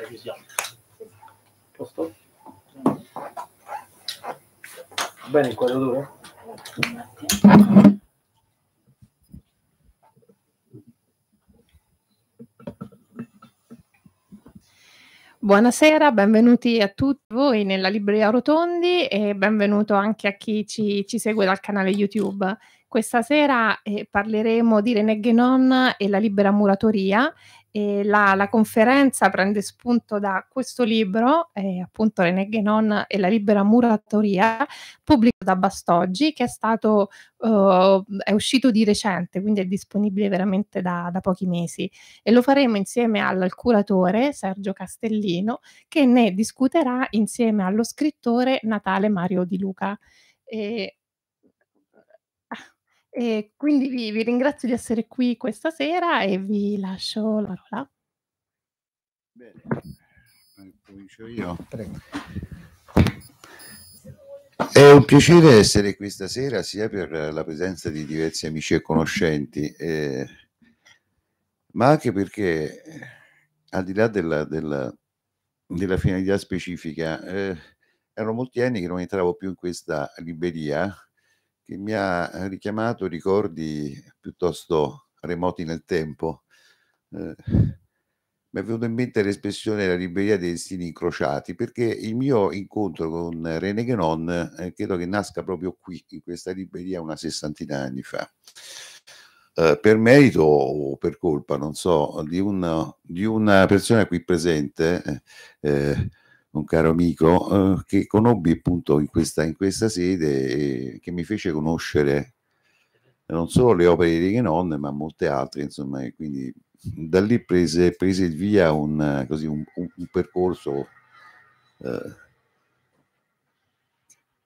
revisione. Posto? Bene inquadratura? Buonasera, benvenuti a tutti voi nella Libreria Rotondi e benvenuto anche a chi ci, ci segue dal canale YouTube. Questa sera eh, parleremo di René Guénon e la libera muratoria e la, la, conferenza prende spunto da questo libro, eh, appunto René Guénon e la libera muratoria, pubblicato da Bastoggi, che è stato uh, è uscito di recente, quindi è disponibile veramente da, da pochi mesi. E lo faremo insieme al curatore Sergio Castellino, che ne discuterà insieme allo scrittore Natale Mario Di Luca. E e quindi vi, vi ringrazio di essere qui questa sera e vi lascio la parola. Bene, eh, comincio io. Prego. È un piacere essere qui stasera sia per la presenza di diversi amici e conoscenti, eh, ma anche perché al di là della, della, della finalità specifica, eh, erano molti anni che non entravo più in questa libreria che mi ha eh, richiamato ricordi piuttosto remoti nel tempo. Eh, mi è venuta in mente l'espressione la libreria dei destini incrociati, perché il mio incontro con René Genon eh, credo che nasca proprio qui, in questa libreria, una sessantina anni fa. Eh, per merito o per colpa, non so, di una, di una persona qui presente, eh, un caro amico eh, che conobbi appunto in questa, in questa sede e che mi fece conoscere non solo le opere di Righenon ma molte altre insomma e quindi da lì prese, prese il via un, così, un, un percorso eh,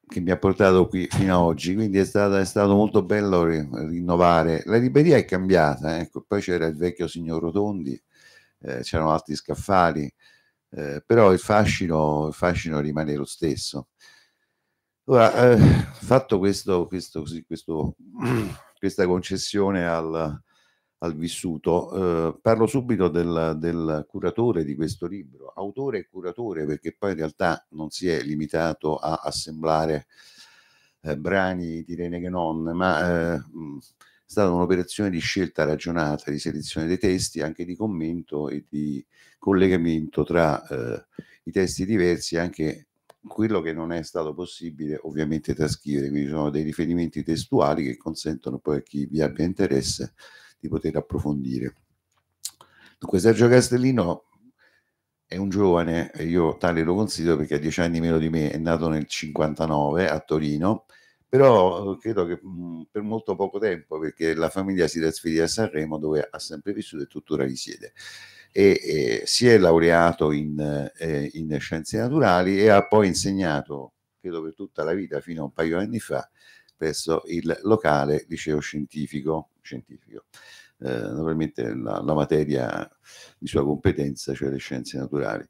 che mi ha portato qui fino ad oggi quindi è, stata, è stato molto bello rinnovare la libreria è cambiata ecco. poi c'era il vecchio signor Rotondi eh, c'erano altri scaffali eh, però il fascino, il fascino, rimane lo stesso. Ora, eh, fatto questo, questo, questo, questa concessione al, al vissuto, eh, parlo subito del, del, curatore di questo libro, autore e curatore, perché poi in realtà non si è limitato a assemblare eh, brani di Rene Guénon, ma eh, è stata un'operazione di scelta ragionata, di selezione dei testi, anche di commento e di collegamento tra eh, i testi diversi, anche quello che non è stato possibile ovviamente trascrivere, quindi sono dei riferimenti testuali che consentono poi a chi vi abbia interesse di poter approfondire. Dunque Sergio Castellino è un giovane, io tale lo considero perché ha dieci anni meno di me, è nato nel 59 a Torino, però eh, credo che mh, mm, per molto poco tempo, perché la famiglia si trasferì a Sanremo dove ha sempre vissuto e tuttora risiede. E, e si è laureato in, eh, in, scienze naturali e ha poi insegnato, credo per tutta la vita, fino a un paio di anni fa, presso il locale liceo scientifico. scientifico. Eh, naturalmente la, la materia di sua competenza, cioè le scienze naturali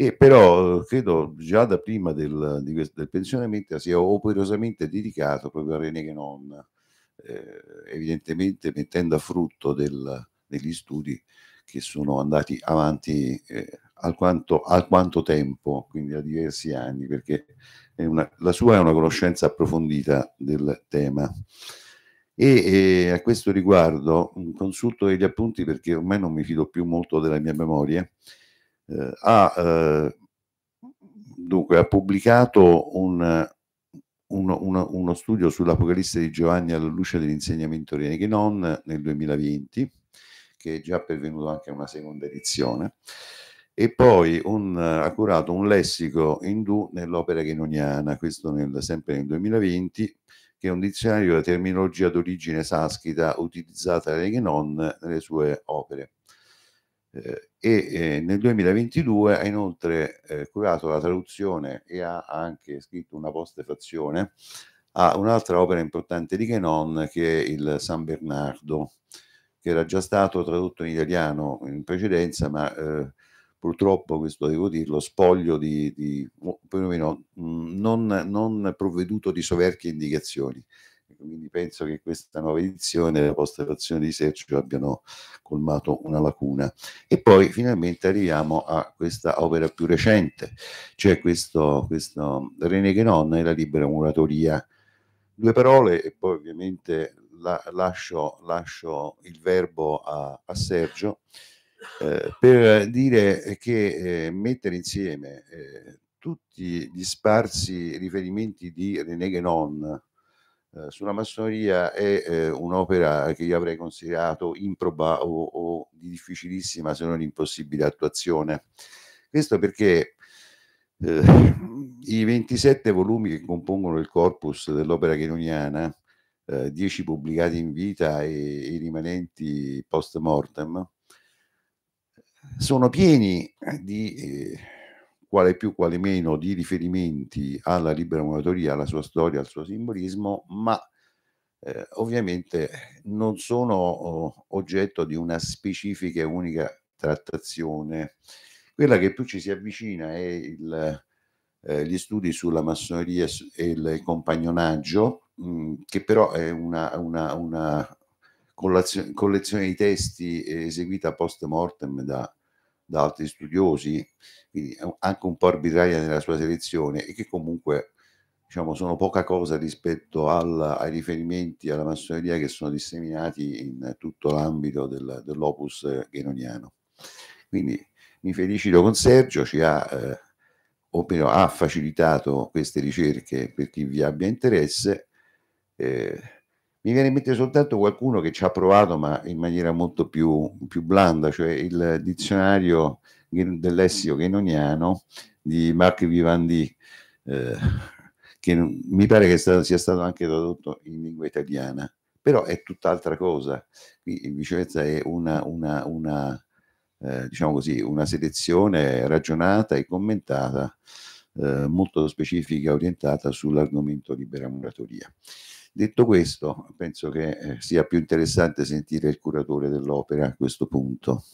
e però eh, credo già da prima del, del pensionamento sia operosamente dedicato proprio a René Guénon, eh, evidentemente mettendo a frutto del, degli studi che sono andati avanti eh, alquanto, alquanto, tempo, quindi da diversi anni, perché una, la sua è una conoscenza approfondita del tema. E eh, a questo riguardo consulto degli appunti perché ormai non mi fido più molto della mia memoria, eh, ha, dunque, ha, pubblicato un, uno, uno, uno, studio sull'Apocalisse di Giovanni alla luce dell'insegnamento Reneginon nel 2020, che è già pervenuto anche a una seconda edizione, e poi un, ha curato un lessico indù nell'opera chenoniana, questo nel, sempre nel 2020, che è un dizionario della terminologia d'origine saschita utilizzata da Regenon nelle sue opere eh, e eh, nel 2022 ha inoltre eh, curato la traduzione e ha anche scritto una postefazione a un'altra opera importante di Chenon che è il San Bernardo, che era già stato tradotto in italiano in precedenza, ma eh, purtroppo, questo devo dirlo, spoglio di, di perlomeno mm, non, non provveduto di soverchie indicazioni quindi penso che questa nuova edizione e la postazione di Sergio abbiano colmato una lacuna. E poi finalmente arriviamo a questa opera più recente, cioè questo, questo René Guénon e la libera muratoria. Due parole e poi ovviamente la, lascio, lascio, il verbo a, a Sergio eh, per dire che eh, mettere insieme eh, tutti gli sparsi riferimenti di René Guénon eh, sulla massoneria è eh, un'opera che io avrei considerato improba o, o di difficilissima se non impossibile attuazione. Questo perché eh, i 27 volumi che compongono il corpus dell'opera chenoniana, eh, 10 pubblicati in vita e i rimanenti post mortem, sono pieni di eh, quale più, quale meno di riferimenti alla libera monatoria, alla sua storia, al suo simbolismo, ma eh, ovviamente non sono oh, oggetto di una specifica e unica trattazione. Quella che più ci si avvicina è il, eh, gli studi sulla massoneria e il compagnonaggio, mh, mm, che però è una, una, una collezione di testi eseguita post mortem da da altri studiosi, quindi anche un po' arbitraria nella sua selezione e che comunque diciamo, sono poca cosa rispetto al, ai riferimenti alla massoneria che sono disseminati in tutto l'ambito del, dell'opus ghenoniano. Quindi mi felicito con Sergio, ci ha, eh, ovvero ha facilitato queste ricerche per chi vi abbia interesse. Eh, mi viene in mente soltanto qualcuno che ci ha provato, ma in maniera molto più, più blanda, cioè il dizionario del lessico ghenoniano di Marc Vivandi, eh, che mi pare che stato, sia stato anche tradotto in lingua italiana, però è tutt'altra cosa. Qui in viceversa è una, una, una eh, diciamo così, una selezione ragionata e commentata eh, molto specifica, orientata sull'argomento libera muratoria. Detto questo, penso che eh, sia più interessante sentire il curatore dell'opera a questo punto.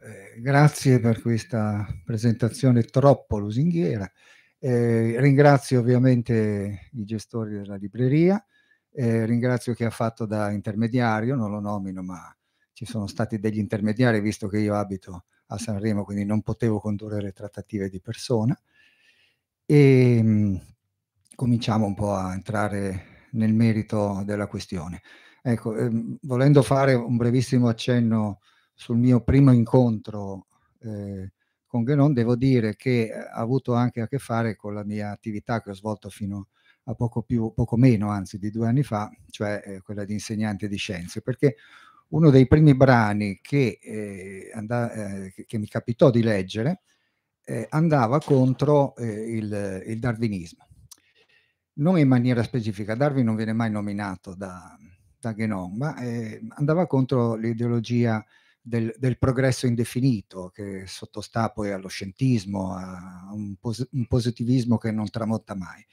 Eh, grazie per questa presentazione troppo lusinghiera. Eh, ringrazio ovviamente i gestori della libreria, eh, ringrazio chi ha fatto da intermediario, non lo nomino, ma ci sono stati degli intermediari visto che io abito a Sanremo, quindi non potevo condurre le trattative di persona e ehm, cominciamo un po' a entrare nel merito della questione. Ecco, ehm, volendo fare un brevissimo accenno sul mio primo incontro eh, con Genon, devo dire che eh, ha avuto anche a che fare con la mia attività che ho svolto fino a poco, più, poco meno, anzi di due anni fa, cioè eh, quella di insegnante di scienze, perché uno dei primi brani che, eh, andà, eh, che mi capitò di leggere eh, andava contro eh, il, il, darwinismo. Non in maniera specifica, Darwin non viene mai nominato da, da Guénon, ma eh, andava contro l'ideologia del, del, progresso indefinito che sottostà poi allo scientismo, a un, pos- un positivismo che non tramotta mai.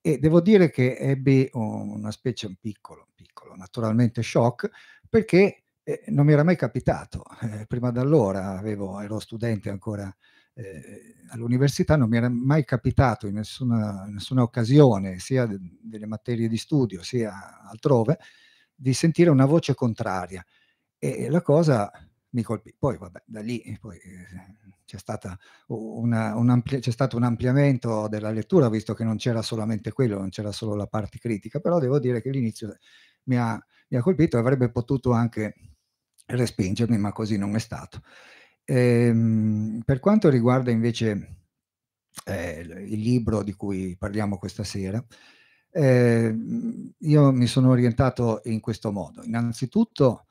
E devo dire che ebbi una specie, un piccolo, piccolo, naturalmente shock, perché eh, non mi era mai capitato. Eh, prima da allora ero studente ancora eh, all'università non mi era mai capitato in nessuna, nessuna occasione, sia de, delle materie di studio sia altrove, di sentire una voce contraria. E la cosa mi colpì. Poi, vabbè, da lì eh, poi, eh, c'è, stata una, un ampli- c'è stato un ampliamento della lettura, visto che non c'era solamente quello, non c'era solo la parte critica, però devo dire che l'inizio mi ha, mi ha colpito e avrebbe potuto anche respingermi, ma così non è stato. Ehm, per quanto riguarda invece eh, il libro di cui parliamo questa sera, eh, io mi sono orientato in questo modo. Innanzitutto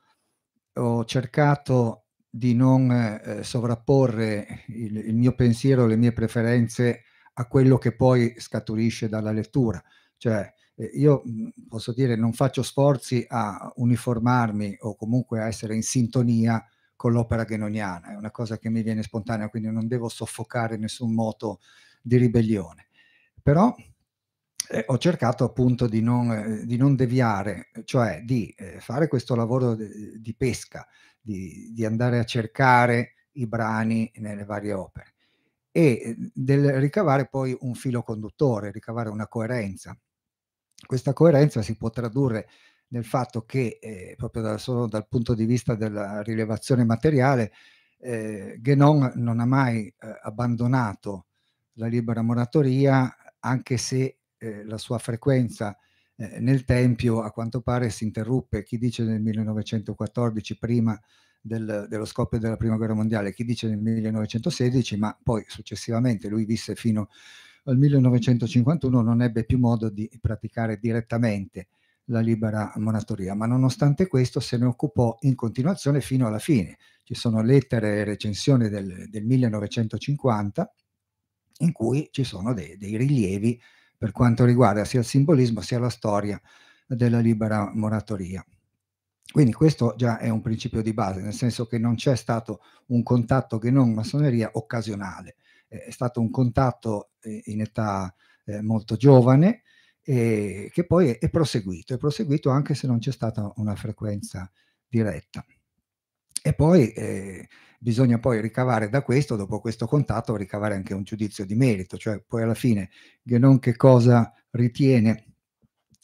ho cercato di non eh, sovrapporre il, il, mio pensiero, le mie preferenze a quello che poi scaturisce dalla lettura. Cioè, eh, io posso dire non faccio sforzi a uniformarmi o comunque a essere in sintonia con l'opera genoniana, è una cosa che mi viene spontanea, quindi non devo soffocare nessun moto di ribellione. Però eh, ho cercato appunto di non, eh, di non deviare, cioè di eh, fare questo lavoro de, di pesca, di, di, andare a cercare i brani nelle varie opere e eh, del ricavare poi un filo conduttore, ricavare una coerenza. Questa coerenza si può tradurre nel fatto che eh, proprio da, solo dal punto di vista della rilevazione materiale, eh, Guénon non ha mai eh, abbandonato la libera moratoria, anche se eh, la sua frequenza eh, nel Tempio a quanto pare si interruppe, chi dice nel 1914 prima del, dello scoppio della Prima Guerra Mondiale, chi dice nel 1916, ma poi successivamente lui visse fino al 1951, non ebbe più modo di praticare direttamente la libera monatoria, ma nonostante questo se ne occupò in continuazione fino alla fine. Ci sono lettere e recensioni del, del 1950 in cui ci sono dei, dei, rilievi per quanto riguarda sia il simbolismo sia la storia della libera moratoria. Quindi questo già è un principio di base, nel senso che non c'è stato un contatto che non massoneria occasionale, è stato un contatto eh, in età eh, molto giovane, e che poi è proseguito, è proseguito anche se non c'è stata una frequenza diretta. E poi eh, bisogna poi ricavare da questo, dopo questo contatto, ricavare anche un giudizio di merito, cioè poi alla fine Ghenon che cosa ritiene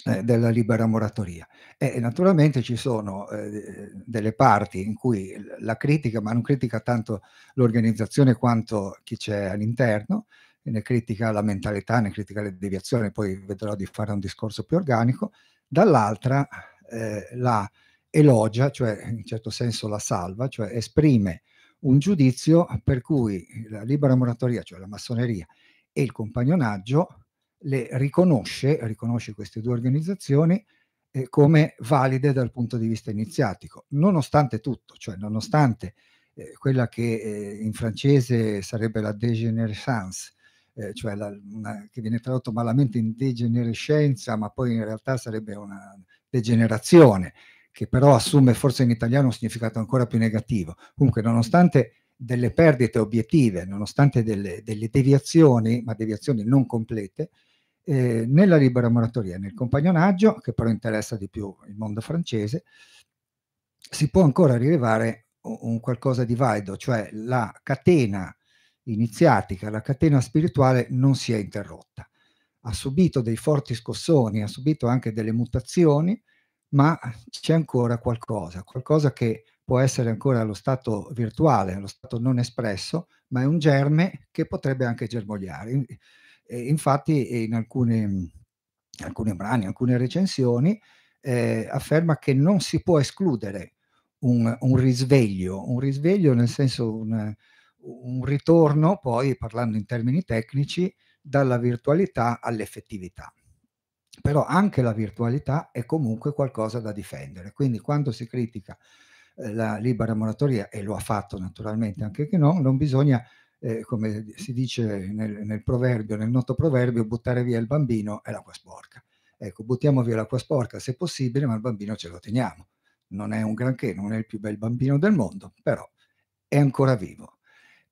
eh, della libera moratoria. E naturalmente ci sono eh, delle parti in cui la critica, ma non critica tanto l'organizzazione quanto chi c'è all'interno, ne critica la mentalità, ne critica le deviazioni, poi vedrò di fare un discorso più organico, dall'altra eh, la elogia, cioè in certo senso la salva, cioè esprime un giudizio per cui la libera moratoria, cioè la massoneria e il compagnonaggio le riconosce, riconosce queste due organizzazioni eh, come valide dal punto di vista iniziatico, nonostante tutto, cioè nonostante eh, quella che eh, in francese sarebbe la dégénérescence, eh, cioè la, una, che viene tradotto malamente in degenerescenza, ma poi in realtà sarebbe una degenerazione, che però assume forse in italiano un significato ancora più negativo. Comunque, nonostante delle perdite obiettive, nonostante delle, delle deviazioni, ma deviazioni non complete, eh, nella libera moratoria nel compagnonaggio, che però interessa di più il mondo francese, si può ancora rilevare un qualcosa di valido, cioè la catena iniziatica, la catena spirituale non si è interrotta. Ha subito dei forti scossoni, ha subito anche delle mutazioni, ma c'è ancora qualcosa, qualcosa che può essere ancora allo stato virtuale, allo stato non espresso, ma è un germe che potrebbe anche germogliare. Infatti in alcuni, alcuni brani, alcune recensioni, eh, afferma che non si può escludere un, un risveglio, un risveglio nel senso un, un ritorno poi, parlando in termini tecnici, dalla virtualità all'effettività. Però anche la virtualità è comunque qualcosa da difendere, quindi quando si critica eh, la libera moratoria, e lo ha fatto naturalmente anche che no, non bisogna, eh, come si dice nel, nel, proverbio, nel noto proverbio, buttare via il bambino e l'acqua sporca. Ecco, buttiamo via l'acqua sporca se possibile, ma il bambino ce lo teniamo. Non è un granché, non è il più bel bambino del mondo, però è ancora vivo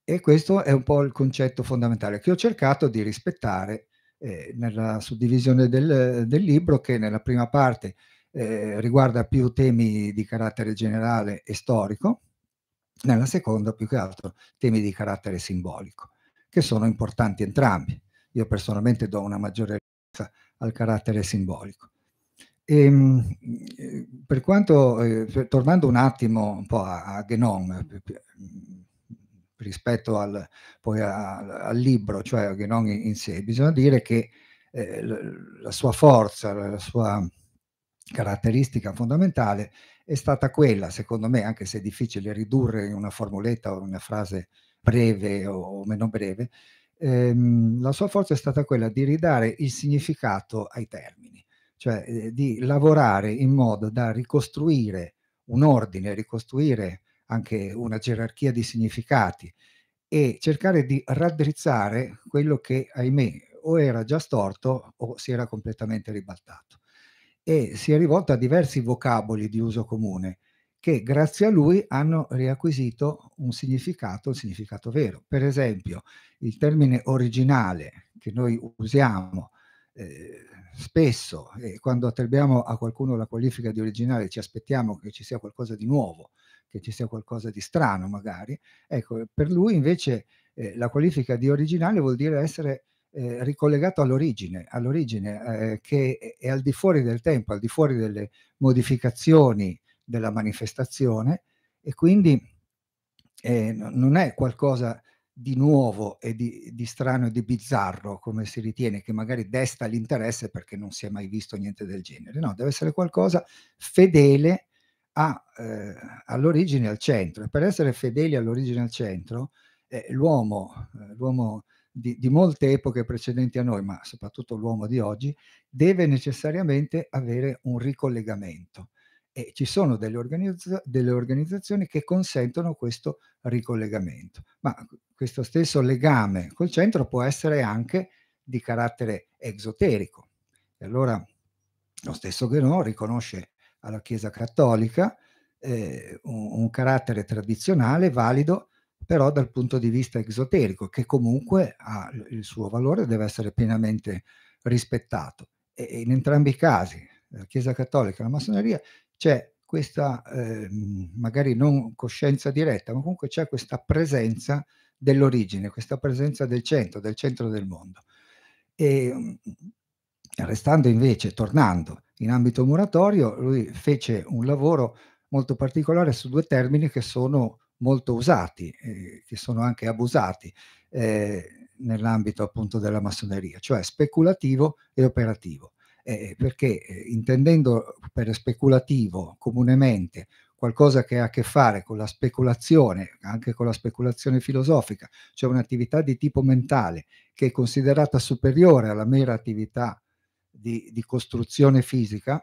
e questo è un po' il concetto fondamentale che ho cercato di rispettare eh, nella suddivisione del, del, libro che nella prima parte eh, riguarda più temi di carattere generale e storico, nella seconda più che altro temi di carattere simbolico, che sono importanti entrambi. Io personalmente do una maggiore rilevanza al carattere simbolico. E, ehm, eh, per quanto, eh, tornando un attimo un po' a, a Genon, eh, rispetto al, poi al, al libro, cioè che non in, in sé, bisogna dire che eh, la sua forza, la sua caratteristica fondamentale è stata quella, secondo me, anche se è difficile ridurre in una formuletta o in una frase breve o meno breve, ehm, la sua forza è stata quella di ridare il significato ai termini, cioè eh, di lavorare in modo da ricostruire un ordine, ricostruire anche una gerarchia di significati e cercare di raddrizzare quello che, ahimè, o era già storto o si era completamente ribaltato. E si è rivolto a diversi vocaboli di uso comune che grazie a lui hanno riacquisito un significato, un significato vero. Per esempio, il termine originale che noi usiamo eh, spesso e quando attribuiamo a qualcuno la qualifica di originale ci aspettiamo che ci sia qualcosa di nuovo, che ci sia qualcosa di strano magari. Ecco, per lui invece eh, la qualifica di originale vuol dire essere eh, ricollegato all'origine, all'origine eh, che è al di fuori del tempo, al di fuori delle modificazioni della manifestazione e quindi eh, non è qualcosa di nuovo e di, di, strano e di bizzarro, come si ritiene, che magari desta l'interesse perché non si è mai visto niente del genere. No, deve essere qualcosa fedele ha eh, all'origine al centro. E per essere fedeli all'origine al centro, eh, l'uomo, eh, l'uomo di, di, molte epoche precedenti a noi, ma soprattutto l'uomo di oggi, deve necessariamente avere un ricollegamento. E ci sono delle, organizza- delle organizzazioni che consentono questo ricollegamento. Ma questo stesso legame col centro può essere anche di carattere esoterico. E allora lo stesso Guénon riconosce alla Chiesa Cattolica, eh, un, un, carattere tradizionale valido però dal punto di vista esoterico, che comunque ha il suo valore e deve essere pienamente rispettato. E, in entrambi i casi, la Chiesa Cattolica e la Massoneria, c'è questa, eh, magari non coscienza diretta, ma comunque c'è questa presenza dell'origine, questa presenza del centro, del centro del mondo. E Restando invece, tornando in ambito muratorio, lui fece un lavoro molto particolare su due termini che sono molto usati, eh, che sono anche abusati eh, nell'ambito appunto della massoneria, cioè speculativo e operativo. Eh, eh perché eh, intendendo per speculativo comunemente qualcosa che ha a che fare con la speculazione, anche con la speculazione filosofica, cioè un'attività di tipo mentale che è considerata superiore alla mera attività di, di costruzione fisica,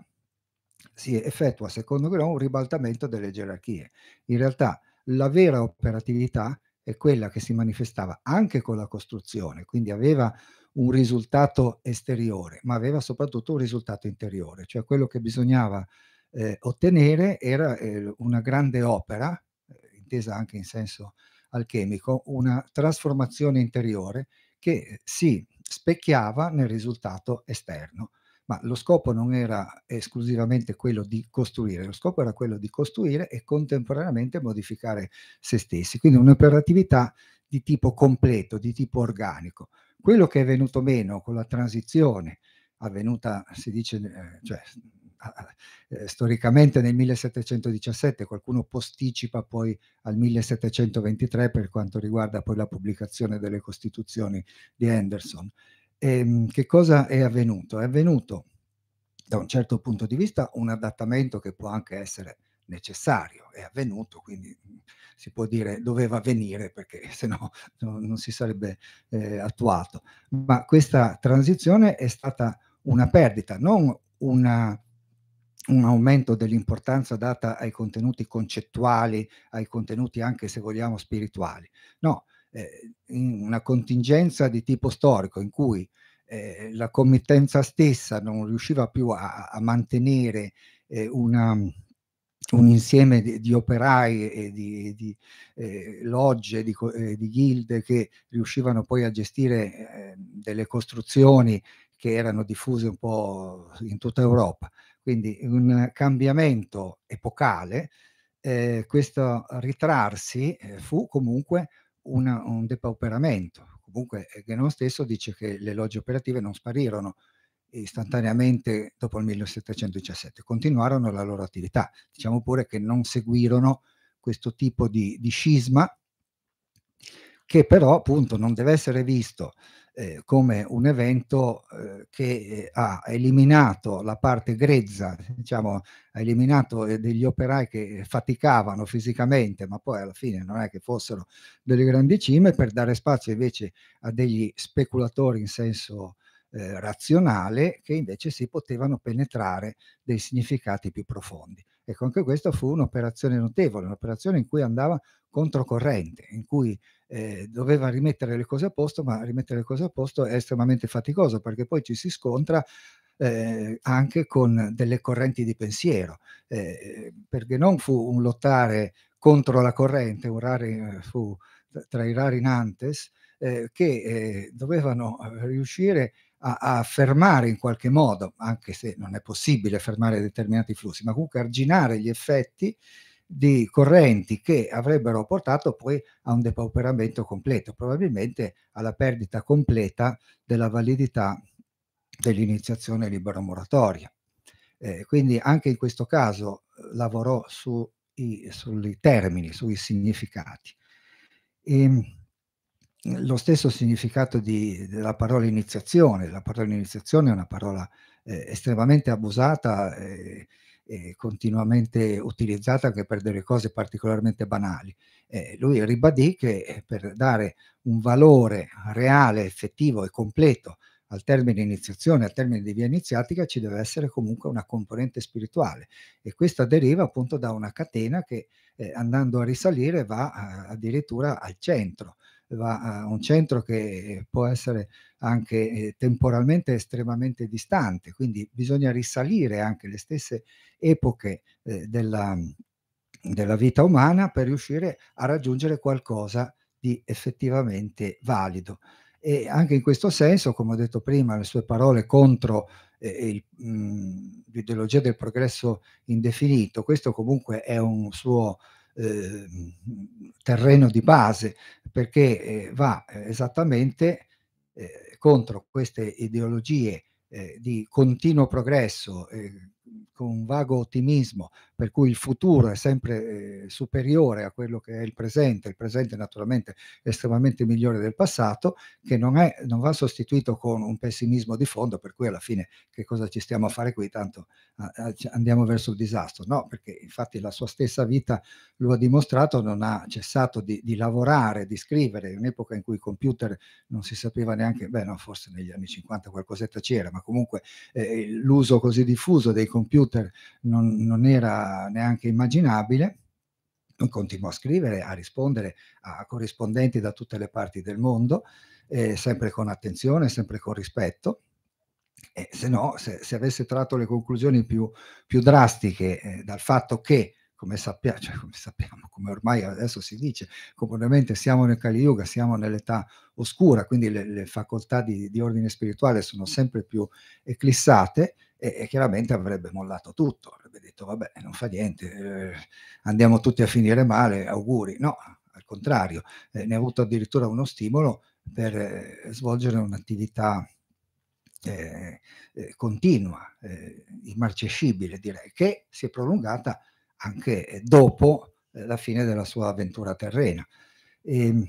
si effettua, secondo me un ribaltamento delle gerarchie. In realtà la vera operatività è quella che si manifestava anche con la costruzione, quindi aveva un risultato esteriore, ma aveva soprattutto un risultato interiore, cioè quello che bisognava eh, ottenere era eh, una grande opera, eh, intesa anche in senso alchemico, una trasformazione interiore che si specchiava nel risultato esterno. Ma lo scopo non era esclusivamente quello di costruire, lo scopo era quello di costruire e contemporaneamente modificare se stessi. Quindi un'operatività di tipo completo, di tipo organico. Quello che è venuto meno con la transizione avvenuta, si dice, eh, cioè eh, storicamente nel 1717, qualcuno posticipa poi al 1723 per quanto riguarda poi la pubblicazione delle Costituzioni di Henderson. E, ehm, che cosa è avvenuto? È avvenuto da un certo punto di vista un adattamento che può anche essere necessario, è avvenuto, quindi mm, si può dire doveva avvenire perché se no non si sarebbe eh, attuato. Ma questa transizione è stata una perdita, non una un aumento dell'importanza data ai contenuti concettuali, ai contenuti anche se vogliamo spirituali. No, eh, in una contingenza di tipo storico in cui eh, la committenza stessa non riusciva più a, a mantenere eh, una, un insieme di, di, operai e di, di eh, logge, di, eh, di, guild che riuscivano poi a gestire eh, delle costruzioni che erano diffuse un po' in tutta Europa. Quindi un cambiamento epocale, eh, questo ritrarsi eh, fu comunque una, un depauperamento. Comunque eh, Guénon stesso dice che le logge operative non sparirono istantaneamente dopo il 1717, continuarono la loro attività. Diciamo pure che non seguirono questo tipo di, di scisma che però appunto non deve essere visto eh, come un evento eh, che eh, ha eliminato la parte grezza, diciamo, ha eliminato eh, degli operai che faticavano fisicamente, ma poi alla fine non è che fossero delle grandi cime, per dare spazio invece a degli speculatori in senso eh, razionale che invece si potevano penetrare dei significati più profondi. Ecco, anche questa fu un'operazione notevole, un'operazione in cui andava controcorrente, in cui eh, doveva rimettere le cose a posto, ma rimettere le cose a posto è estremamente faticoso perché poi ci si scontra eh, anche con delle correnti di pensiero. Eh, perché non fu un lottare contro la corrente, un rari, eh, fu tra i rari Nantes, eh, che eh, dovevano eh, riuscire a, a, fermare in qualche modo, anche se non è possibile fermare determinati flussi, ma comunque arginare gli effetti di correnti che avrebbero portato poi a un depauperamento completo, probabilmente alla perdita completa della validità dell'iniziazione libero-moratoria. Eh, quindi anche in questo caso eh, lavorò su i, sui termini, sui significati. E, ehm, lo stesso significato di, della parola iniziazione, la parola iniziazione è una parola eh, estremamente abusata. Eh, eh, continuamente utilizzata anche per delle cose particolarmente banali. Eh, lui ribadì che eh, per dare un valore reale, effettivo e completo al termine iniziazione, al termine di via iniziatica, ci deve essere comunque una componente spirituale e questa deriva appunto da una catena che eh, andando a risalire va a, eh, addirittura al centro va a un centro che può essere anche eh, temporalmente estremamente distante, quindi bisogna risalire anche le stesse epoche eh, della, della vita umana per riuscire a raggiungere qualcosa di effettivamente valido. E anche in questo senso, come ho detto prima, le sue parole contro eh, mm, l'ideologia del progresso indefinito, questo comunque è un suo Ehm, terreno di base perché eh, va eh, esattamente eh, contro queste ideologie eh, di continuo progresso con un vago ottimismo, per cui il futuro è sempre eh, superiore a quello che è il presente, il presente naturalmente estremamente migliore del passato, che non, è, non va sostituito con un pessimismo di fondo, per cui alla fine che cosa ci stiamo a fare qui, tanto a, andiamo verso il disastro. No, perché infatti la sua stessa vita lo ha dimostrato, non ha cessato di, di lavorare, di scrivere, in un'epoca in cui i computer non si sapeva neanche, beh no, forse negli anni 50 qualcosetta c'era, ma comunque eh, l'uso così diffuso dei computer computer non, non era neanche immaginabile, continuò a scrivere, a rispondere a corrispondenti da tutte le parti del mondo, eh, sempre con attenzione, sempre con rispetto. E se no, se, se avesse tratto le conclusioni più, più drastiche eh, dal fatto che come, sappia, cioè, come, sappiamo, come ormai adesso si dice, comunemente siamo nel Kali Yuga, siamo nell'età oscura, quindi le, le facoltà di, di, ordine spirituale sono sempre più eclissate, e, e chiaramente avrebbe mollato tutto, avrebbe detto vabbè non fa niente, eh, andiamo tutti a finire male, auguri. No, al contrario, eh, ne ha avuto addirittura uno stimolo per eh, svolgere un'attività eh, eh, continua, eh, immarcescibile direi, che si è prolungata anche dopo eh, la fine della sua avventura terrena. E, ehm,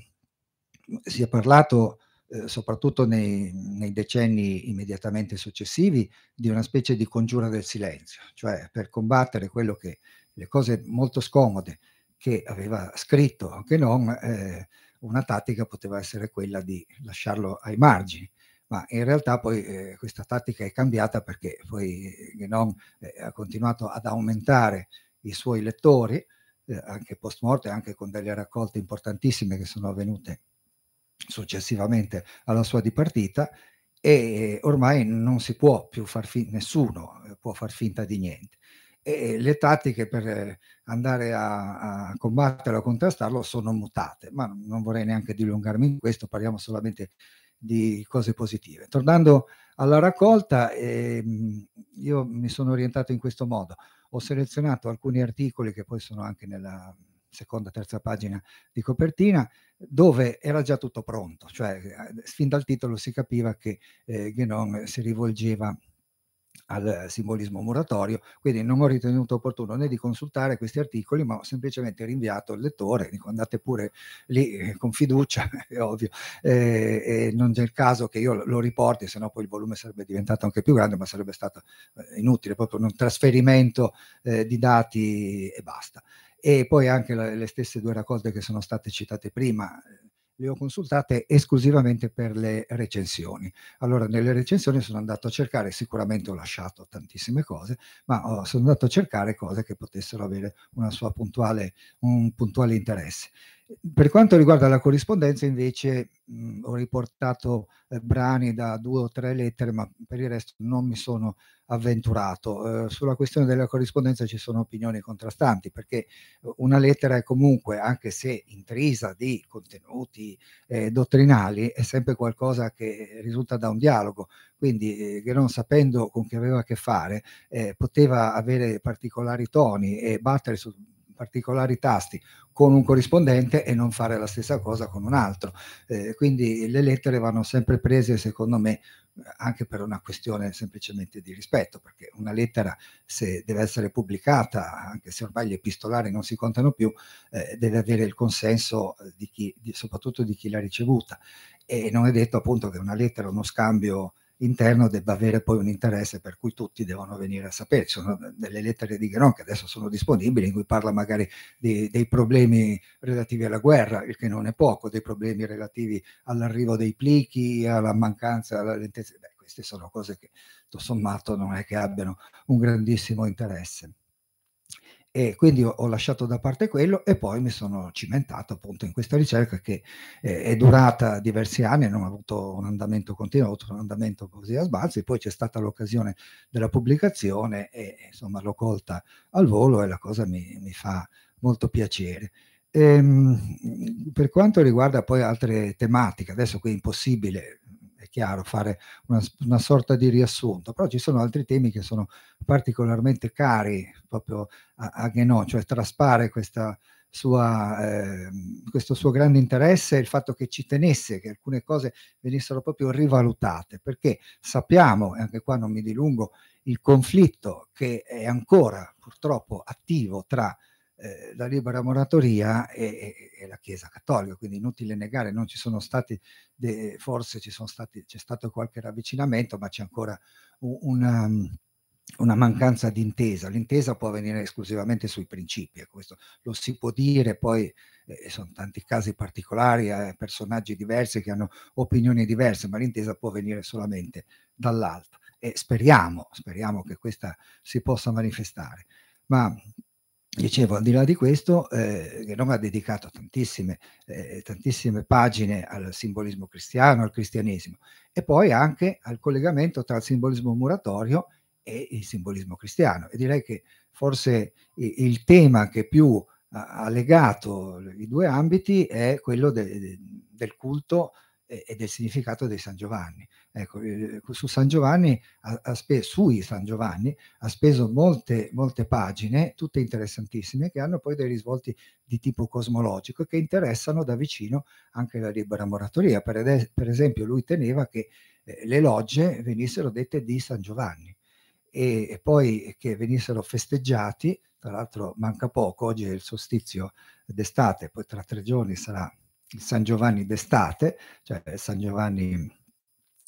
si è parlato eh, soprattutto nei, nei, decenni immediatamente successivi, di una specie di congiura del silenzio, cioè per combattere quello che le cose molto scomode che aveva scritto che non, eh, una tattica poteva essere quella di lasciarlo ai margini. Ma in realtà poi eh, questa tattica è cambiata perché poi Guénon eh, ha continuato ad aumentare i suoi lettori, eh, anche post morte, anche con delle raccolte importantissime che sono avvenute successivamente alla sua dipartita e ormai non si può più far finta, nessuno eh, può far finta di niente. E le tattiche per eh, andare a, a combattere a contrastarlo sono mutate, ma non vorrei neanche dilungarmi in questo, parliamo solamente di cose positive. Tornando alla raccolta, ehm, io mi sono orientato in questo modo, ho selezionato alcuni articoli che poi sono anche nella seconda, terza pagina di copertina, dove era già tutto pronto, cioè eh, fin dal titolo si capiva che eh, Guénon si rivolgeva al simbolismo muratorio, quindi non ho ritenuto opportuno né di consultare questi articoli, ma ho semplicemente rinviato il lettore, dico andate pure lì eh, con fiducia, è ovvio, eh, non c'è il caso che io lo riporti, sennò poi il volume sarebbe diventato anche più grande, ma sarebbe stato eh, inutile, proprio un trasferimento eh, di dati e basta e poi anche le stesse due raccolte che sono state citate prima eh, le ho consultate esclusivamente per le recensioni. Allora, nelle recensioni sono andato a cercare, sicuramente ho lasciato tantissime cose, ma oh, sono andato a cercare cose che potessero avere sua puntuale, un puntuale interesse. Per quanto riguarda la corrispondenza, invece, mh, ho riportato eh, brani da due o tre lettere, ma per il resto non mi sono avventurato. Eh, sulla questione della corrispondenza ci sono opinioni contrastanti, perché eh, una lettera è comunque, anche se intrisa di contenuti eh, dottrinali, è sempre qualcosa che risulta da un dialogo. Quindi eh, che non sapendo con chi aveva a che fare, eh, poteva avere particolari toni e battere su particolari tasti con un corrispondente e non fare la stessa cosa con un altro. Eh, quindi le lettere vanno sempre prese, secondo me, anche per una questione semplicemente di rispetto, perché una lettera se deve essere pubblicata, anche se ormai gli epistolari non si contano più, eh, deve avere il consenso di chi, di, soprattutto di chi l'ha ricevuta. E non è detto appunto che una lettera, uno scambio interno debba avere poi un interesse per cui tutti devono venire a sapere. Ci sono delle lettere di Gheron che adesso sono disponibili in cui parla magari di, dei problemi relativi alla guerra, il che non è poco, dei problemi relativi all'arrivo dei plichi, alla mancanza, alla lentezza. Beh, queste sono cose che tutto sommato non è che abbiano un grandissimo interesse. E quindi ho, ho, lasciato da parte quello e poi mi sono cimentato appunto in questa ricerca che eh, è durata diversi anni, non ha avuto un andamento continuato, un andamento così a sbalzi, poi c'è stata l'occasione della pubblicazione e insomma l'ho colta al volo e la cosa mi, mi fa molto piacere. Ehm, per quanto riguarda poi altre tematiche, adesso qui è impossibile chiaro fare una, una, sorta di riassunto, però ci sono altri temi che sono particolarmente cari proprio a, a Guénon, cioè traspare questa, sua, eh, questo suo grande interesse e il fatto che ci tenesse che alcune cose venissero proprio rivalutate, perché sappiamo, e anche qua non mi dilungo, il conflitto che è ancora purtroppo attivo tra eh, la libera moratoria e, e, e, la Chiesa Cattolica, quindi inutile negare, non ci sono stati, de, forse ci sono stati, c'è stato qualche ravvicinamento, ma c'è ancora una, una mancanza di intesa. L'intesa può venire esclusivamente sui principi, e ecco, questo lo si può dire, poi eh, sono tanti casi particolari, eh, personaggi diversi che hanno opinioni diverse, ma l'intesa può venire solamente dall'alto. E speriamo, speriamo che questa si possa manifestare. Ma dicevo, al di là di questo, eh, Gheron ha dedicato tantissime, eh, tantissime, pagine al simbolismo cristiano, al cristianesimo e poi anche al collegamento tra il simbolismo muratorio e il simbolismo cristiano. E direi che forse il tema che più ha legato i due ambiti è quello de, de, del culto e, e del significato dei San Giovanni. Ecco, eh, eh, ecco, su San Giovanni, ha, ha spe- sui San Giovanni, ha speso molte, molte pagine, tutte interessantissime, che hanno poi dei risvolti di tipo cosmologico e che interessano da vicino anche la libera moratoria. Per, ed- per esempio, lui teneva che eh, le logge venissero dette di San Giovanni e, e poi che venissero festeggiati, tra l'altro manca poco, oggi è il solstizio d'estate, poi tra tre giorni sarà il San Giovanni d'estate, cioè San Giovanni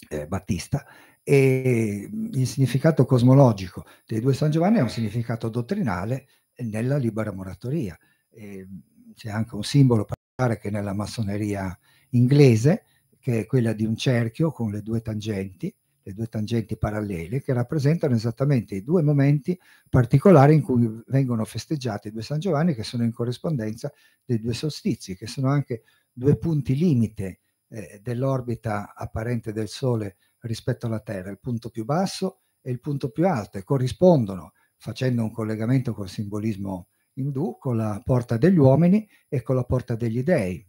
eh, Battista, e mhmm, il significato cosmologico dei due San Giovanni è un significato dottrinale nella libera moratoria. Eh, c'è anche un simbolo, pare che nella massoneria inglese, che è quella di un cerchio con le due tangenti, le due tangenti parallele, che rappresentano esattamente i due momenti particolari in cui vengono festeggiati i due San Giovanni, che sono in corrispondenza dei due solstizi, che sono anche due punti limite eh, dell'orbita apparente del Sole rispetto alla Terra, il punto più basso e il punto più alto, e corrispondono, facendo un collegamento col simbolismo indù, con la porta degli uomini e con la porta degli dei.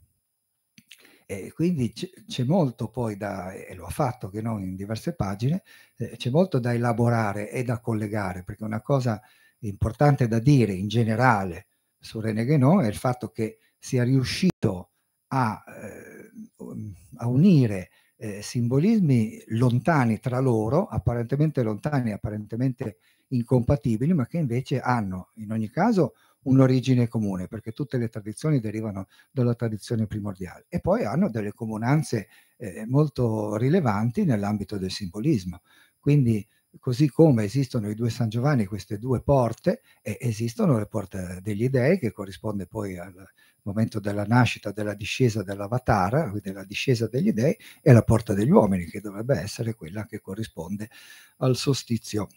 E quindi c'è molto poi da, e lo ha fatto che non in diverse pagine, eh, c'è molto da elaborare e da collegare, perché una cosa importante da dire in generale su René Guénon è il fatto che sia riuscito a eh, Uhm, a unire eh, simbolismi lontani tra loro, apparentemente lontani, apparentemente incompatibili, ma che invece hanno in ogni caso un'origine comune, perché tutte le tradizioni derivano dalla tradizione primordiale e poi hanno delle comunanze eh, molto rilevanti nell'ambito del simbolismo. Quindi, così come esistono i due San Giovanni, queste due porte, esistono le porte degli dei che corrisponde poi al, momento della nascita, della discesa dell'avatar, della discesa degli dei, e la porta degli uomini, che dovrebbe essere quella che corrisponde al solstizio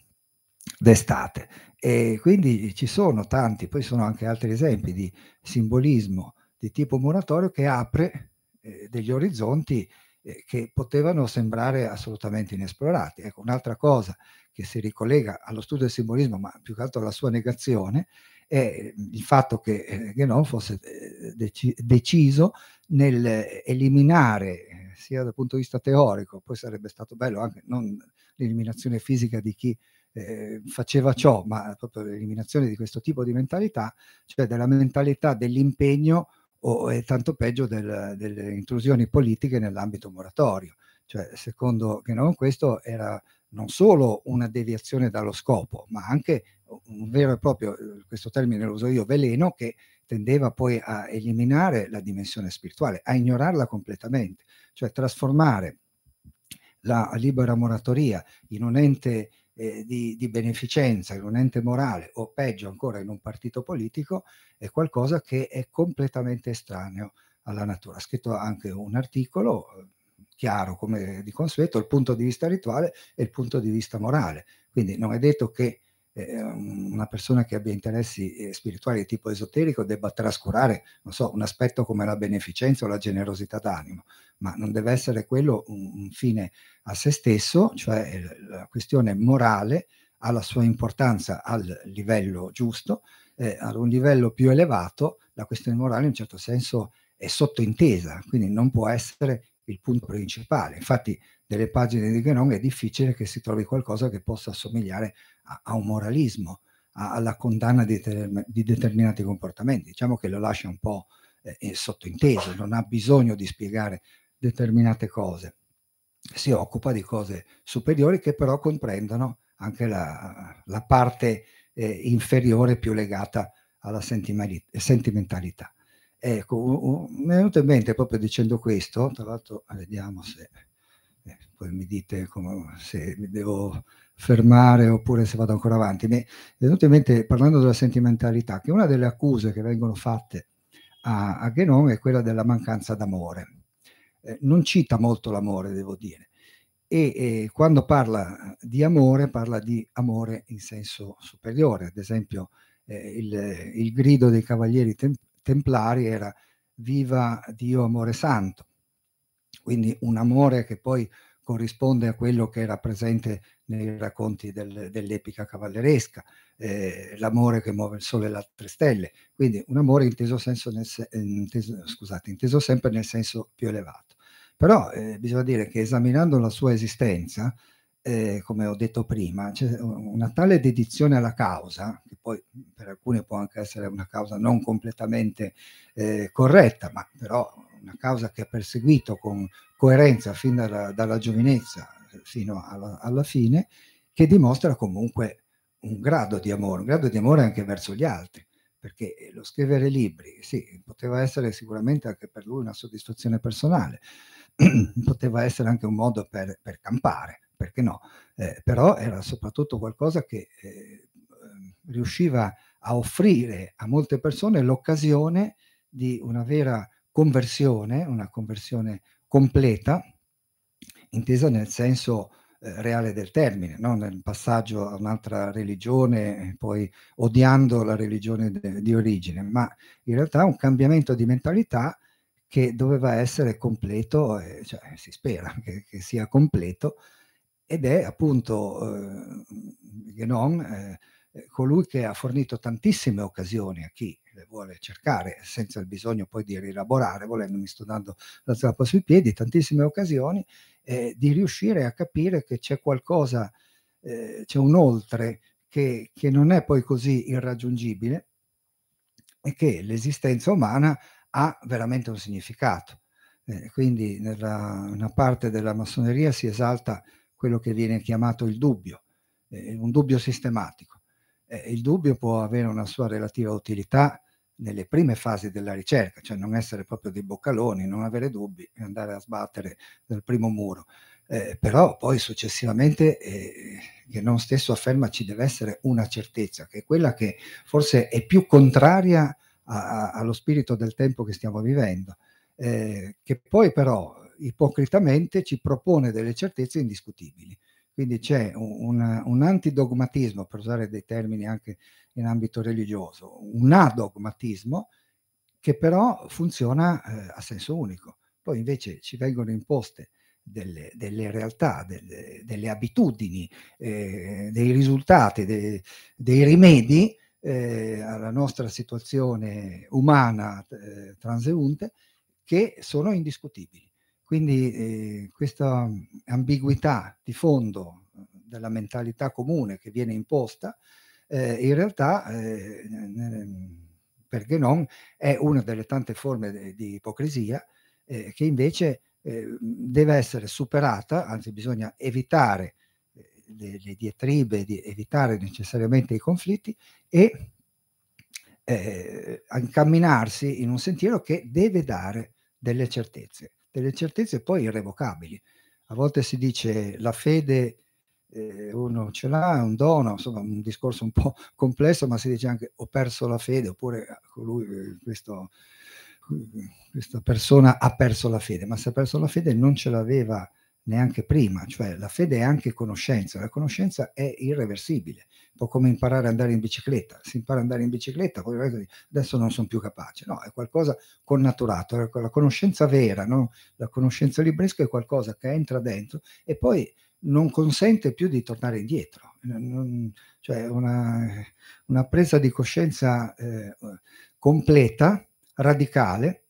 d'estate. E quindi ci sono tanti, poi ci sono anche altri esempi di simbolismo di tipo muratorio che apre eh, degli orizzonti eh, che potevano sembrare assolutamente inesplorati. Ecco, un'altra cosa che si ricollega allo studio del simbolismo, ma più che altro alla sua negazione, è il fatto che Guénon eh, fosse eh, deciso nel eliminare eh, sia dal punto di vista teorico, poi sarebbe stato bello anche non l'eliminazione fisica di chi eh, faceva ciò, ma proprio l'eliminazione di questo tipo di mentalità, cioè della mentalità dell'impegno o è tanto peggio del, delle intrusioni politiche nell'ambito moratorio. Cioè, secondo Guénon questo era non solo una deviazione dallo scopo, ma anche un vero e proprio, eh, questo termine lo uso io, veleno che tendeva poi a eliminare la dimensione spirituale, a ignorarla completamente, cioè trasformare la libera moratoria in un ente eh, di, di, beneficenza, in un ente morale o peggio ancora in un partito politico è qualcosa che è completamente estraneo alla natura. Ha scritto anche un articolo eh, chiaro come di consueto il punto di vista rituale e il punto di vista morale, quindi non è detto che eh, ehm, una persona che abbia interessi eh, spirituali di tipo esoterico debba trascurare, non so, un aspetto come la beneficenza o la generosità d'animo, ma non deve essere quello un, fine a se stesso, cioè eh, la questione morale ha la sua importanza al livello giusto, eh, ad un livello più elevato la questione morale in un certo senso è sottointesa, quindi non può essere il punto principale. Infatti, nelle pagine di Guénon è difficile che si trovi qualcosa che possa assomigliare a a, un moralismo, a, alla condanna di, ter- di, determinati comportamenti. Diciamo che lo lascia un po' eh, eh, sottointeso, non ha bisogno di spiegare determinate cose. Si occupa di cose superiori che però comprendono anche la, la parte eh, inferiore più legata alla sentimentalità. Ecco, mi è venuto in mente proprio dicendo questo, tra l'altro vediamo se poi mi dite come, se mi devo fermare oppure se vado ancora avanti. Mi è venuto in mente, parlando della sentimentalità, che una delle accuse che vengono fatte a, a Genome è quella della mancanza d'amore. Eh, non cita molto l'amore, devo dire. E, e quando parla di amore, parla di amore in senso superiore. Ad esempio, eh, il, il, grido dei cavalieri tem- templari era viva Dio amore santo. Quindi un amore che poi corrisponde a quello che era presente nei racconti del, dell'epica cavalleresca, eh, l'amore che muove il sole e le altre stelle, quindi un amore inteso, nel, eh, inteso, scusate, inteso sempre nel senso più elevato. Però eh, bisogna dire che esaminando la sua esistenza, eh, come ho detto prima, c'è una tale dedizione alla causa, che poi per alcuni può anche essere una causa non completamente eh, corretta, ma però una causa che ha perseguito con coerenza fin dalla, dalla giovinezza fino alla, alla, fine, che dimostra comunque un grado di amore, un grado di amore anche verso gli altri, perché lo scrivere libri, sì, poteva essere sicuramente anche per lui una soddisfazione personale, poteva essere anche un modo per, per campare, perché no, eh, però era soprattutto qualcosa che eh, riusciva a offrire a molte persone l'occasione di una vera conversione, una conversione completa, intesa nel senso eh, reale del termine, non nel passaggio a un'altra religione, poi odiando la religione de- di origine, ma in realtà un cambiamento di mentalità che doveva essere completo, eh, cioè, si spera che, che, sia completo, ed è appunto eh, Genon, eh, eh, colui che ha fornito tantissime occasioni a chi scrive, vuole cercare, senza il bisogno poi di rielaborare, volendomi sto dando la zappa sui piedi, tantissime occasioni, eh, di riuscire a capire che c'è qualcosa, eh, c'è un oltre che, che non è poi così irraggiungibile e che l'esistenza umana ha veramente un significato. Eh, quindi nella, una parte della massoneria si esalta quello che viene chiamato il dubbio, eh, un dubbio sistematico. Eh, il dubbio può avere una sua relativa utilità nelle prime fasi della ricerca, cioè non essere proprio dei boccaloni, non avere dubbi, andare a sbattere dal primo muro. Eh, però poi successivamente eh, non stesso afferma ci deve essere una certezza, che è quella che forse è più contraria a, a, allo spirito del tempo che stiamo vivendo, eh, che poi però ipocritamente ci propone delle certezze indiscutibili. Quindi c'è un, un, antidogmatismo, per usare dei termini anche in ambito religioso, un adogmatismo che però funziona eh, a senso unico. Poi invece ci vengono imposte delle, delle realtà, delle, delle abitudini, eh, dei risultati, de, dei rimedi eh, alla nostra situazione umana eh, transeunte che sono indiscutibili. Quindi eh, questa ambiguità di fondo eh, della mentalità comune che viene imposta, eh, in realtà, eh, eh, perché non, è una delle tante forme de di ipocrisia eh, che invece eh, deve essere superata, anzi bisogna evitare le, le diatribe, di evitare necessariamente i conflitti e incamminarsi in un sentiero che deve dare delle certezze delle certezze poi irrevocabili. A volte si dice la fede eh, uno ce l'ha, è un dono, insomma un discorso un po' complesso, ma si dice anche ho perso la fede oppure eh, colui, eh, questo, eh, questa persona ha perso la fede, ma se ha perso la fede non ce l'aveva neanche prima, cioè la fede è anche conoscenza, la conoscenza è irreversibile, un po' come imparare ad andare in bicicletta, si impara ad andare in bicicletta, poi adesso non sono più capace, no, è qualcosa connaturato, ecco, la conoscenza vera, no? la conoscenza libresca è qualcosa che entra dentro e poi non consente più di tornare indietro, non, cioè una, una, presa di coscienza eh, completa, radicale,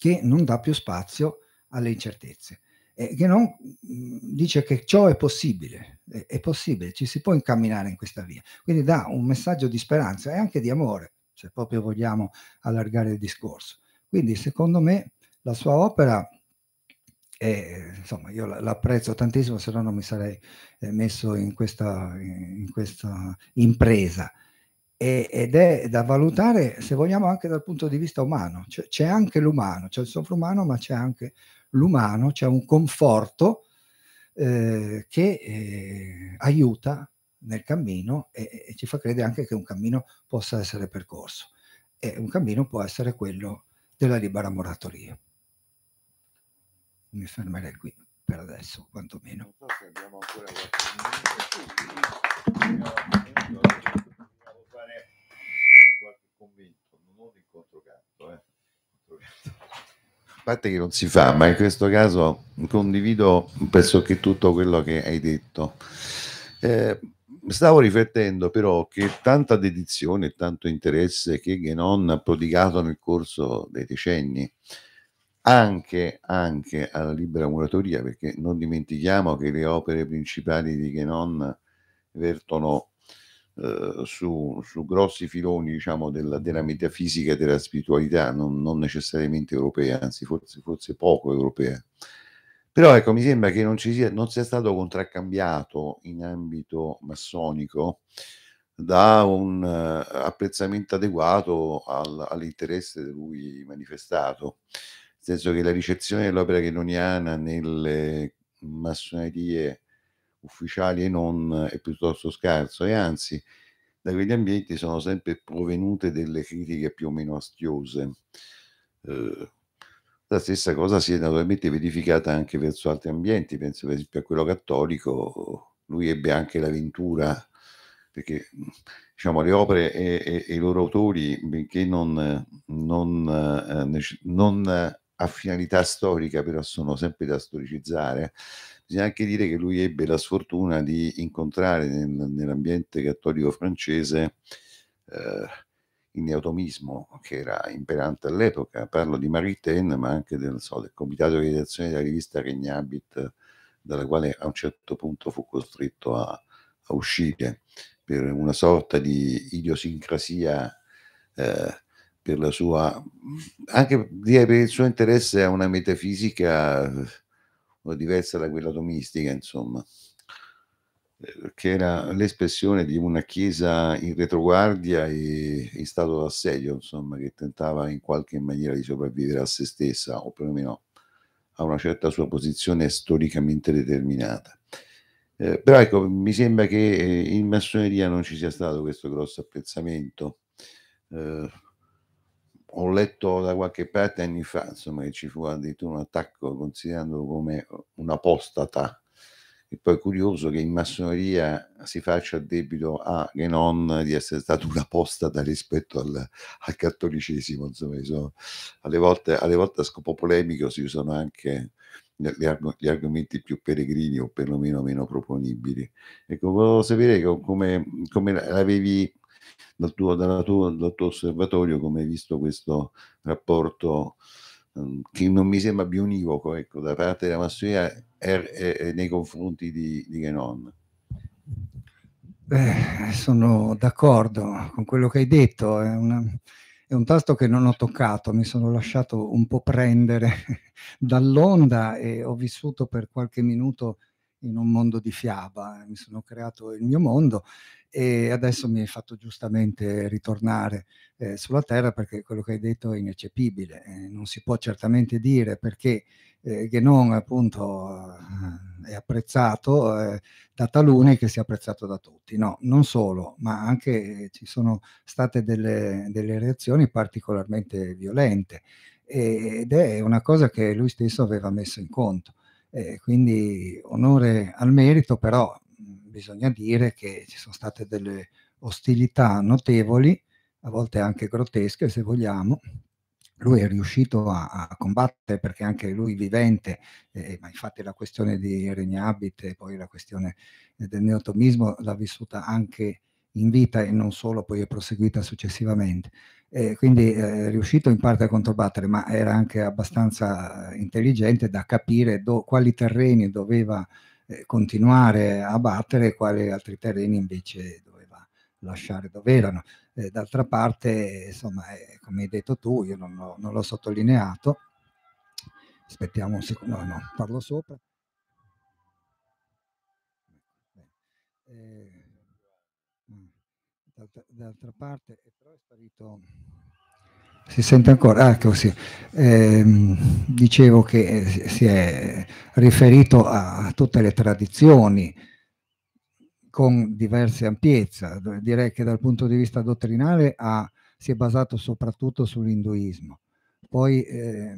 che non dà più spazio alle incertezze eh, che non, mm, dice che ciò è possibile, è, è, possibile, ci si può incamminare in questa via. Quindi dà un messaggio di speranza e anche di amore, se proprio vogliamo allargare il discorso. Quindi secondo me la sua opera, è, insomma, io l'apprezzo tantissimo, se no non mi sarei eh, messo in questa, in questa impresa ed è da valutare, se vogliamo, anche dal punto di vista umano. c'è anche l'umano, c'è il sovrumano, ma c'è anche l'umano, c'è un conforto eh, che eh, aiuta nel cammino e, e, ci fa credere anche che un cammino possa essere percorso. E un cammino può essere quello della libera moratoria. Mi fermerei qui per adesso, quantomeno. Non so abbiamo ancora qualche commento, non ho l'incontrocanto, eh parte che non si fa, ma in questo caso condivido pressoché tutto quello che hai detto. Eh, stavo riflettendo però che tanta dedizione e tanto interesse che Genon ha prodigato nel corso dei decenni anche, anche, alla libera muratoria, perché non dimentichiamo che le opere principali di Genon vertono eh, su, su, grossi filoni diciamo, della, della, metafisica e della spiritualità, non, non necessariamente europea, anzi forse, forse, poco europea. Però ecco, mi sembra che non, ci sia, non sia stato contraccambiato in ambito massonico da un uh, apprezzamento adeguato al, all'interesse di lui manifestato. Nel senso che la ricezione dell'opera cheloniana nelle massonerie ufficiali e non, eh, è piuttosto scarso e anzi da quegli ambienti sono sempre provenute delle critiche più o meno astiose. Eh, la stessa cosa si è naturalmente verificata anche verso altri ambienti, penso per esempio a quello cattolico, lui ebbe anche l'avventura, perché diciamo, le opere e, e, e i loro autori, benché non, non, eh, non, a finalità storica, però sono sempre da storicizzare, Bisogna anche dire che lui ebbe la sfortuna di incontrare nel, nell'ambiente cattolico francese eh, il neotomismo che era imperante all'epoca. Parlo di Maritain, ma anche del, so, del comitato di redazione della rivista Regnabit, dalla quale a un certo punto fu costretto a, a uscire per una sorta di idiosincrasia. Eh, per la sua anche direi per il suo interesse a una metafisica diversa da quella domistica, insomma, eh, che era l'espressione di una chiesa in retroguardia e in stato d'assedio, insomma, che tentava in qualche maniera di sopravvivere a se stessa, o perlomeno a una certa sua posizione storicamente determinata. Eh, però ecco, mi sembra che eh, in massoneria non ci sia stato questo grosso apprezzamento. Eh, ho letto da qualche parte anni fa, insomma, che ci fu addirittura un attacco considerando come un'apostata. E poi è curioso che in massoneria si faccia debito a che non di essere stato un'apostata rispetto al, al cattolicesimo, insomma, sono, alle, volte, alle, volte, a scopo polemico si usano anche gli, arg- gli, argomenti più peregrini o perlomeno meno proponibili. Ecco, volevo sapere come, come l'avevi dal tuo, dal tuo, dal tuo osservatorio come hai visto questo rapporto um, che non mi sembra più univoco ecco, da parte della massoneria er, er, er, nei confronti di, di Genon. Eh, sono d'accordo con quello che hai detto, è, una, è, un tasto che non ho toccato, mi sono lasciato un po' prendere dall'onda e ho vissuto per qualche minuto in un mondo di fiaba, eh, mi sono creato il mio mondo e adesso mi hai fatto giustamente ritornare eh, sulla terra perché quello che hai detto è ineccepibile, eh, non si può certamente dire perché eh, Genon appunto eh, è apprezzato eh, da taluni che si è apprezzato da tutti, no, non solo, ma anche eh, ci sono state delle, delle reazioni particolarmente violente ed è una cosa che lui stesso aveva messo in conto. quindi onore al merito, però bisogna dire che ci sono state delle ostilità notevoli, a volte anche grottesche se vogliamo. Lui è riuscito a, a combattere perché anche lui vivente, eh, ma infatti la questione di Regnabit e poi la questione del neotomismo l'ha vissuta anche in vita e non solo, poi è proseguita successivamente. Eh, quindi eh, è eh, riuscito in parte a controbattere, ma era anche abbastanza intelligente da capire do, quali terreni doveva continuare a battere e quali altri terreni invece doveva lasciare dove erano. Eh, d'altra parte, insomma, eh, come hai detto tu, io non, ho, non l'ho sottolineato, aspettiamo un secondo, no, no parlo sopra. Eh, mm, d'altra, d'altra parte, però è sparito si sente ancora? Ah, ecco, sì. Eh, dicevo che eh, si è riferito a tutte le tradizioni con diverse ampiezze. Direi che dal punto di vista dottrinale ha, si è basato soprattutto sull'induismo. Poi eh,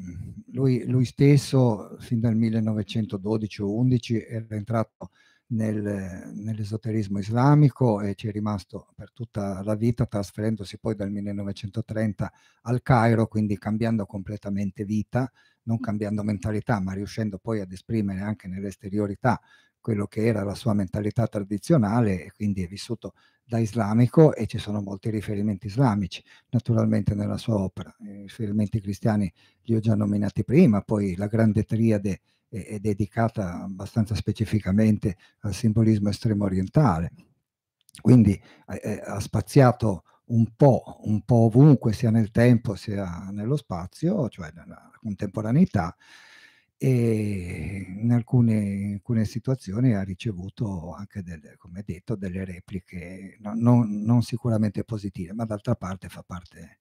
lui, lui, stesso, fin dal 1912 o 11, era entrato nel, nell'esoterismo islamico e ci è rimasto per tutta la vita, trasferendosi poi dal 1930 al Cairo, quindi cambiando completamente vita, non cambiando mentalità, ma riuscendo poi ad esprimere anche nell'esteriorità quello che era la sua mentalità tradizionale e quindi è vissuto da islamico e ci sono molti riferimenti islamici naturalmente nella sua opera. I riferimenti cristiani li ho già nominati prima, poi la grande triade è dedicata abbastanza specificamente al simbolismo estremo orientale. Quindi eh, eh, ha spaziato un po', un po' ovunque, sia nel tempo sia nello spazio, cioè nella contemporaneità, e in alcune, in alcune situazioni ha ricevuto anche, delle, come detto, delle repliche no, non, non sicuramente positive, ma d'altra parte fa parte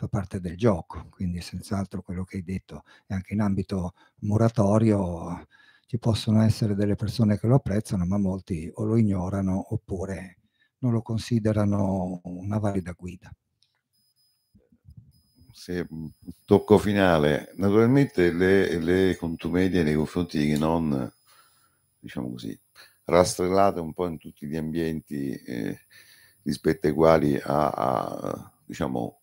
fa parte del gioco, quindi senz'altro quello che hai detto e anche in ambito muratorio ci possono essere delle persone che lo apprezzano, ma molti o lo ignorano oppure non lo considerano una valida guida. Se mm, tocco finale, naturalmente le, le contumedie nei confronti di chi non, diciamo così, rastrellate un po' in tutti gli ambienti eh, rispetto ai quali ha, ha diciamo,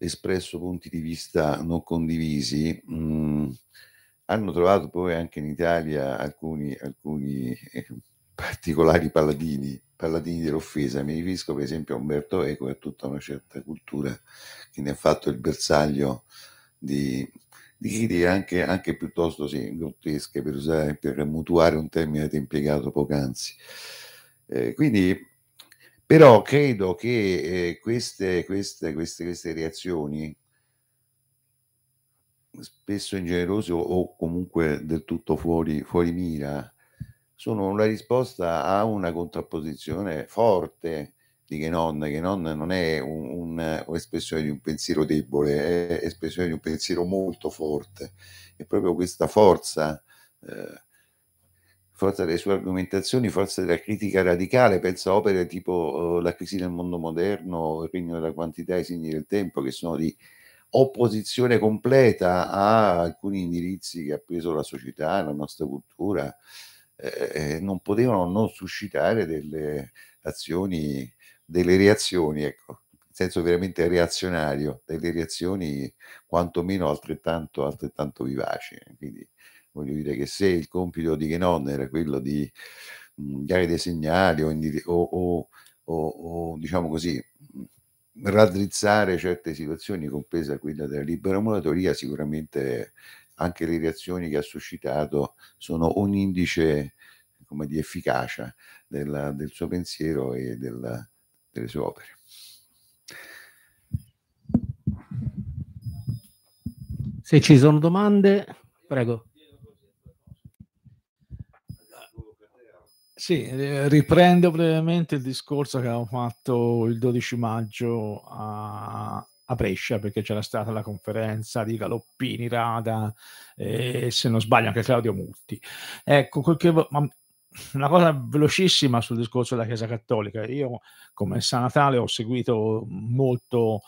espresso punti di vista non condivisi, mh, mm, hanno trovato poi anche in Italia alcuni, alcuni eh, particolari paladini, paladini dell'offesa. Mi riferisco per esempio a Umberto Eco e a tutta una certa cultura che ne ha fatto il bersaglio di, di critiche anche, anche, piuttosto sì, grottesche per, usare, per mutuare un termine che impiegato poc'anzi. Eh, quindi però credo che eh, queste, queste, queste, queste reazioni spesso ingenerose o, o, comunque del tutto fuori, fuori mira, sono una risposta a una contrapposizione forte di Genon. Genon non è un, un, un'espressione di un pensiero debole, è espressione di un pensiero molto forte. E proprio questa forza eh, forza delle sue argomentazioni, forza della critica radicale, pensa a opere tipo eh, La crisi del mondo moderno, Il regno della quantità e i segni del tempo, che sono di opposizione completa a alcuni indirizzi che ha preso la società, la nostra cultura, eh, eh non potevano non suscitare delle azioni, delle reazioni, ecco, in senso veramente reazionario, delle reazioni quantomeno altrettanto, altrettanto vivaci. Eh, quindi, voglio dire che se il compito di Genon era quello di mhmm, dare dei segnali o, o, o, o diciamo così, mhmm, raddrizzare certe situazioni, compresa quella della libera monatoria, sicuramente anche le reazioni che ha suscitato sono un indice come, di efficacia della, del suo pensiero e della, delle sue opere. Se ci sono domande, prego. Sì, eh, riprendo brevemente il discorso che avevo fatto il 12 maggio a, a Brescia perché c'era stata la conferenza di Galoppini, Rada e se non sbaglio anche Claudio Mutti. Ecco, qualche, ma, una cosa velocissima sul discorso della Chiesa Cattolica. Io come San Natale ho seguito molto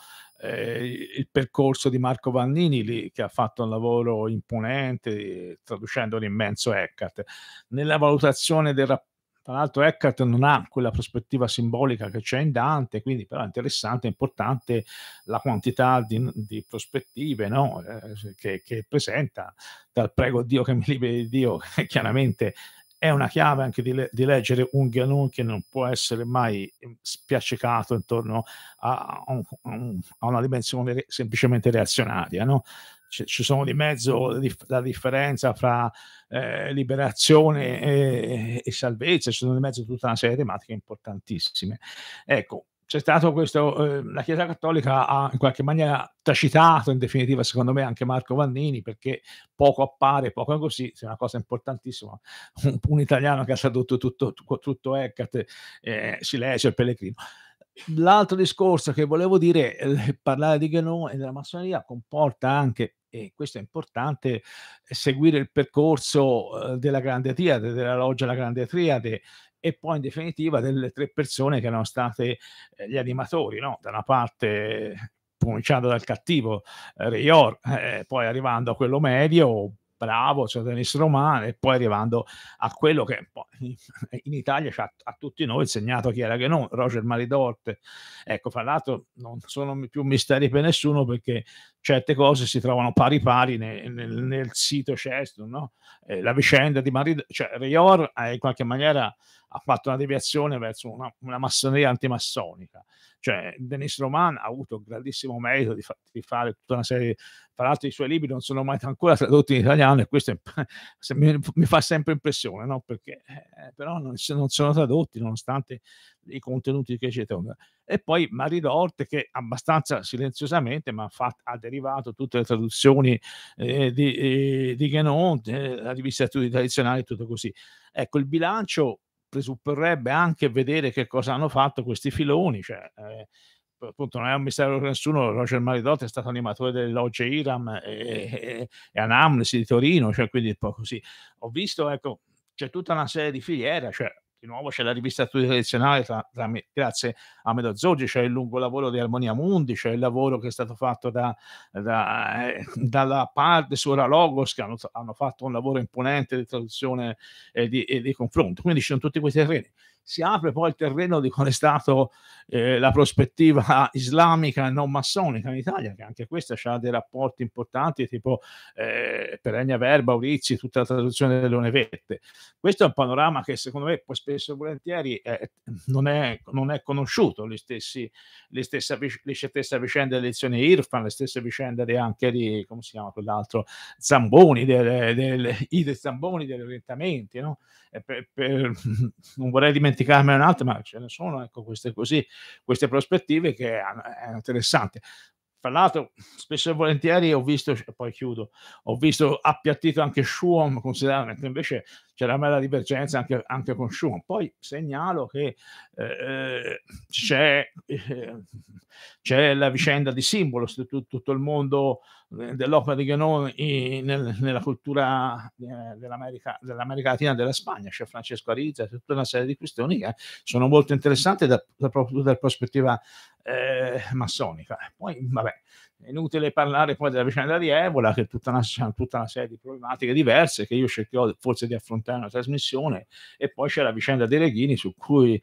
eh, il percorso di Marco Vannini lì, che ha fatto un lavoro imponente traducendo l'immenso Eckhart. Nella valutazione del rapporto tra l'altro Eckhart non ha quella prospettiva simbolica che c'è in Dante, quindi però è interessante, è importante la quantità di, di prospettive no? eh, che, che, presenta, dal prego Dio che mi liberi di Dio, eh, chiaramente è una chiave anche di, di leggere un ad che non può essere mai mm, spiaccicato intorno a, a, un, a una dimensione re, semplicemente reazionaria. No? ci sono di mezzo la differenza fra eh, liberazione e, e salvezza, ci sono di mezzo tutta una serie di tematiche importantissime. Ecco, c'è stato questo, eh, la Chiesa Cattolica ha in qualche maniera tacitato in definitiva secondo me anche Marco Vannini perché poco appare, poco così, è una cosa importantissima, un, un italiano che ha tradotto tutto, tutto, tutto Hecate, eh, Silesio e Pellegrino. L'altro discorso che volevo dire, eh, parlare di Guénon e della massoneria comporta anche e questo è importante, eh, seguire il percorso eh, della Grande Triade, della loggia La Grande Triade e poi in definitiva delle tre persone che erano state eh, gli animatori, no? da una parte cominciando dal cattivo eh, Rayor, eh, poi arrivando a quello medio, bravo, c'è cioè tennis romano, e poi arrivando a quello che boh, in Italia ci ha a tutti noi insegnato chi era che non, Roger Maridorte. Ecco, fra l'altro non sono più misteri per nessuno perché certe cose si trovano pari pari nel, nel, nel sito Cheston, no? eh, la vicenda di Maridorte, cioè Rior eh, in qualche maniera ha fatto una deviazione verso una, una massoneria antimassonica. Cioè, Denis Roman ha avuto un grandissimo merito di, fa- di fare tutta una serie tra l'altro i suoi libri non sono mai ancora tradotti in italiano e questo è, mi, mi, fa sempre impressione, no? perché eh, però non, non, sono tradotti nonostante i contenuti che c'è. E poi Marido Orte che abbastanza silenziosamente ma fa, ha derivato tutte le traduzioni eh, di, eh, di Genon, eh, la rivista studi tradizionali, tutto così. Ecco, il bilancio presupporrebbe anche vedere che cosa hanno fatto questi filoni, cioè, eh, appunto non è un mistero per nessuno, Roger Maridotti è stato animatore delle logge Iram e, e, e Anamnesi di Torino, cioè quindi un po' così. Ho visto, ecco, c'è tutta una serie di filiera, cioè di nuovo c'è la rivista tradizionale tra, tra, grazie a Medozzoggi, c'è il lungo lavoro di Armonia Mundi, c'è il lavoro che è stato fatto da, da, eh, dalla parte su Ora Logos che hanno, hanno, fatto un lavoro imponente di traduzione e di, e di confronto, quindi ci sono tutti questi terreni si apre poi il terreno di qual è stata eh, la prospettiva islamica e non massonica in Italia, che anche questa ha dei rapporti importanti, tipo eh, Peregna Verba, Urizzi, tutta la traduzione delle Onevette. Questo è un panorama che secondo me poi spesso e volentieri eh, non, è, non, è, conosciuto, le, stesse, le stesse, le stesse vicende delle elezioni Irfan, le stesse vicende anche di, come si chiama quell'altro, Zamboni, del, del, i Zamboni degli orientamenti, no? per, per, non vorrei dimenticare dimenticarmene un'altra, ma ce ne sono ecco, queste, così, queste prospettive che eh, è interessante tra l'altro spesso e volentieri ho visto, poi chiudo, ho visto appiattito anche Schuon, considerando invece c'era una bella divergenza anche, anche con Schuon. Poi segnalo che eh, eh, c'è, eh, c'è, la vicenda di Simbolo, tutto, tutto il mondo dell'opera di Guénon nella cultura eh, dell'America, dell'America Latina della Spagna. C'è Francesco Arizza, tutta una serie di questioni che sono molto interessanti da, da, dalla prospettiva eh, massonica. Poi, vabbè, è inutile parlare poi della vicenda di Evola, che è tutta una, tutta una serie di problematiche diverse che io cercherò forse di affrontare in una trasmissione, e poi c'è la vicenda dei Reghini, su cui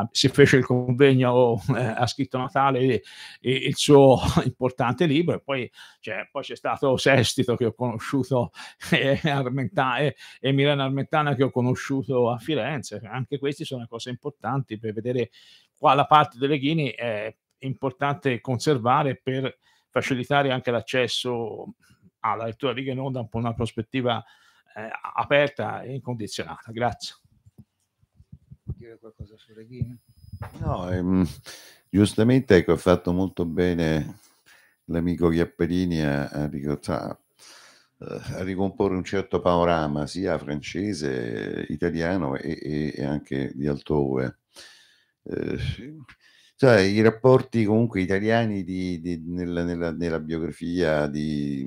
Ah, si fece il convegno, eh, ha scritto Natale e, e, il suo importante libro e poi, cioè, poi c'è stato Sestito che ho conosciuto e, Armenta, e, e Milena Armentana che ho conosciuto a Firenze, anche queste sono cose importanti per vedere quale parte delle Ghini è importante conservare per facilitare anche l'accesso alla lettura di Ghenon da una prospettiva eh, aperta e incondizionata. Grazie dire qualcosa su Reghina? No, ehm, giustamente ecco, ha fatto molto bene l'amico Chiapperini a, a, a, eh, a, ricomporre un certo panorama sia francese, italiano e, e anche di altrove. Eh, cioè, I rapporti comunque italiani di, di, nella, nella, nella, biografia di,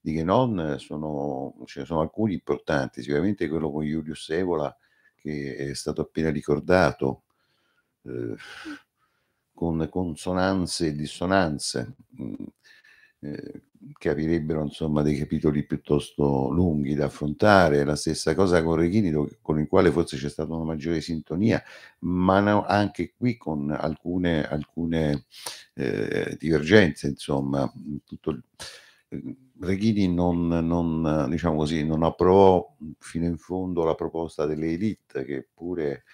di Genon sono, ce cioè, sono alcuni importanti, sicuramente quello con Julius Evola che è stato appena ricordato, eh, con consonanze e dissonanze mm, eh, che aprirebbero insomma dei capitoli piuttosto lunghi da affrontare. La stessa cosa con Rechini, con il quale forse c'è stata una maggiore sintonia, ma no, anche qui con alcune, alcune eh, divergenze, insomma, tutto, eh, Reghini non, non, diciamo così, non, approvò fino in fondo la proposta delle elite, che pure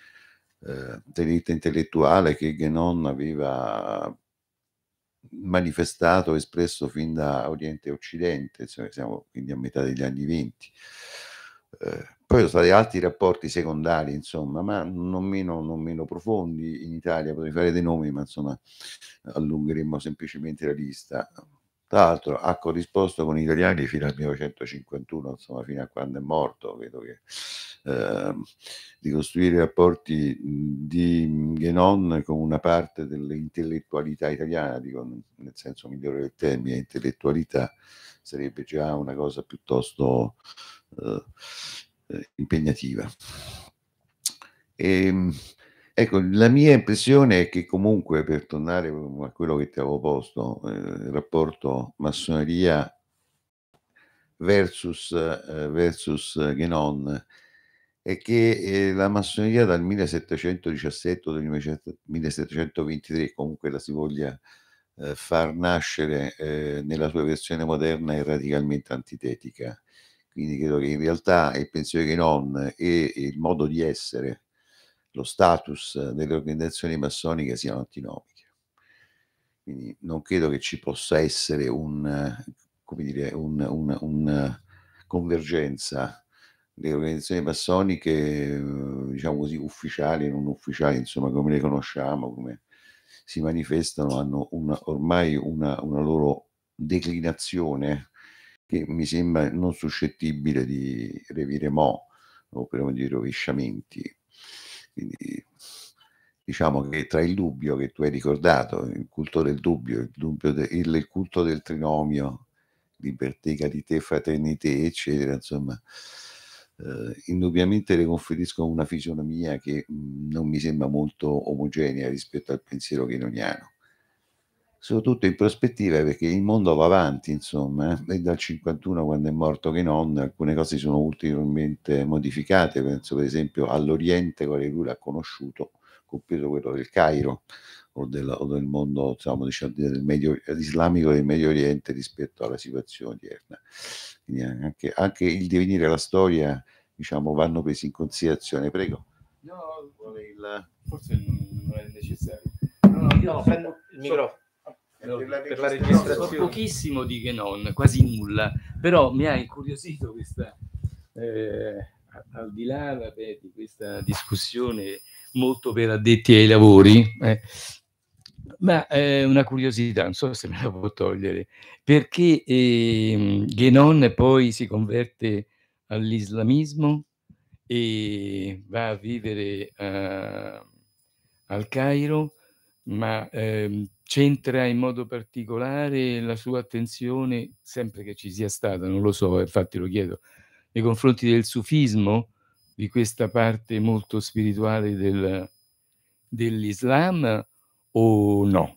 eh, dell'elite intellettuale che Genon aveva manifestato, espresso fin da Oriente e Occidente, insomma, siamo quindi a metà degli anni venti. Eh, poi sono stati altri rapporti secondari, insomma, ma non meno, non meno profondi in Italia, potrei fare dei nomi, ma insomma allungheremo semplicemente la lista tra l'altro ha corrisposto con gli italiani fino al 1951, insomma fino a quando è morto, vedo che eh, di costruire rapporti di Genon con una parte dell'intellettualità italiana, dico, nel senso migliore del termine, intellettualità sarebbe già una cosa piuttosto eh, eh impegnativa. E, ehm, Ecco, la mia impressione è che comunque, per tornare a quello che ti avevo posto, eh, il rapporto massoneria versus, eh, versus eh, Genon, è che eh, la massoneria dal 1717 o dal 1723, comunque la si voglia eh, far nascere eh, nella sua versione moderna, è radicalmente antitetica. Quindi credo che in realtà il pensiero che non e il modo di essere lo status eh, delle organizzazioni massoniche siano antinomiche. Quindi non credo che ci possa essere un, eh, dire, un, un, una eh, convergenza delle organizzazioni massoniche, diciamo così, ufficiali e non ufficiali, insomma, come le conosciamo, come si manifestano, hanno una, ormai una, una loro declinazione che mi sembra non suscettibile di reviremo o perlomeno di rovesciamenti. Quindi diciamo che tra il dubbio che tu hai ricordato, il culto del dubbio, il, dubbio de, il, il culto del trinomio, libertà di te, fraternità, eccetera, insomma, eh, indubbiamente le conferiscono una fisionomia che mh, mm, non mi sembra molto omogenea rispetto al pensiero chenoniano soprattutto in prospettiva perché il mondo va avanti, insomma, e eh. dal 51 quando è morto Kenon alcune cose sono ulteriormente modificate, penso per esempio all'Oriente quale lui l'ha conosciuto, compreso quello del Cairo o del, o del mondo diciamo, del medio, islamico del Medio Oriente rispetto alla situazione odierna. Quindi anche, anche il divenire e la storia diciamo, vanno presi in considerazione. Prego. No, il... forse non è necessario. No, no, io prendo il microfono. Eh, per, per, la registrazione. So pochissimo di Genon, quasi nulla, però mi ha incuriosito questa, eh, al di là vabbè, di questa discussione molto per addetti ai lavori, eh, ma eh, una curiosità, non so se me la può togliere, perché eh, Genon poi si converte all'islamismo e va a vivere a, eh, al Cairo, ma... Eh, centra in modo particolare la sua attenzione, sempre che ci sia stata, non lo so, infatti lo chiedo, nei confronti del sufismo, di questa parte molto spirituale del, dell'Islam o no?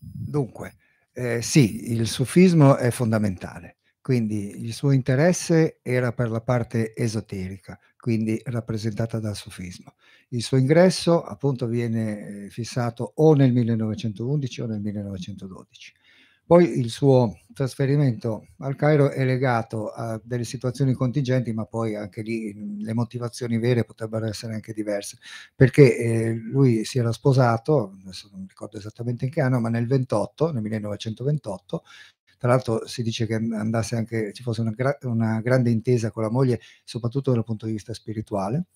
Dunque, eh, sì, il sufismo è fondamentale, quindi il suo interesse era per la parte esoterica, quindi rappresentata dal sofismo. Il suo ingresso appunto viene eh, fissato o nel 1911 o nel 1912. Poi il suo trasferimento al Cairo è legato a delle situazioni contingenti, ma poi anche lì mm, le motivazioni vere potrebbero essere anche diverse, perché eh, lui si era sposato, adesso non ricordo esattamente in che anno, ma nel 28, nel 1928, tra l'altro si dice che andasse anche, ci fosse una, una grande intesa con la moglie, soprattutto dal punto di vista spirituale.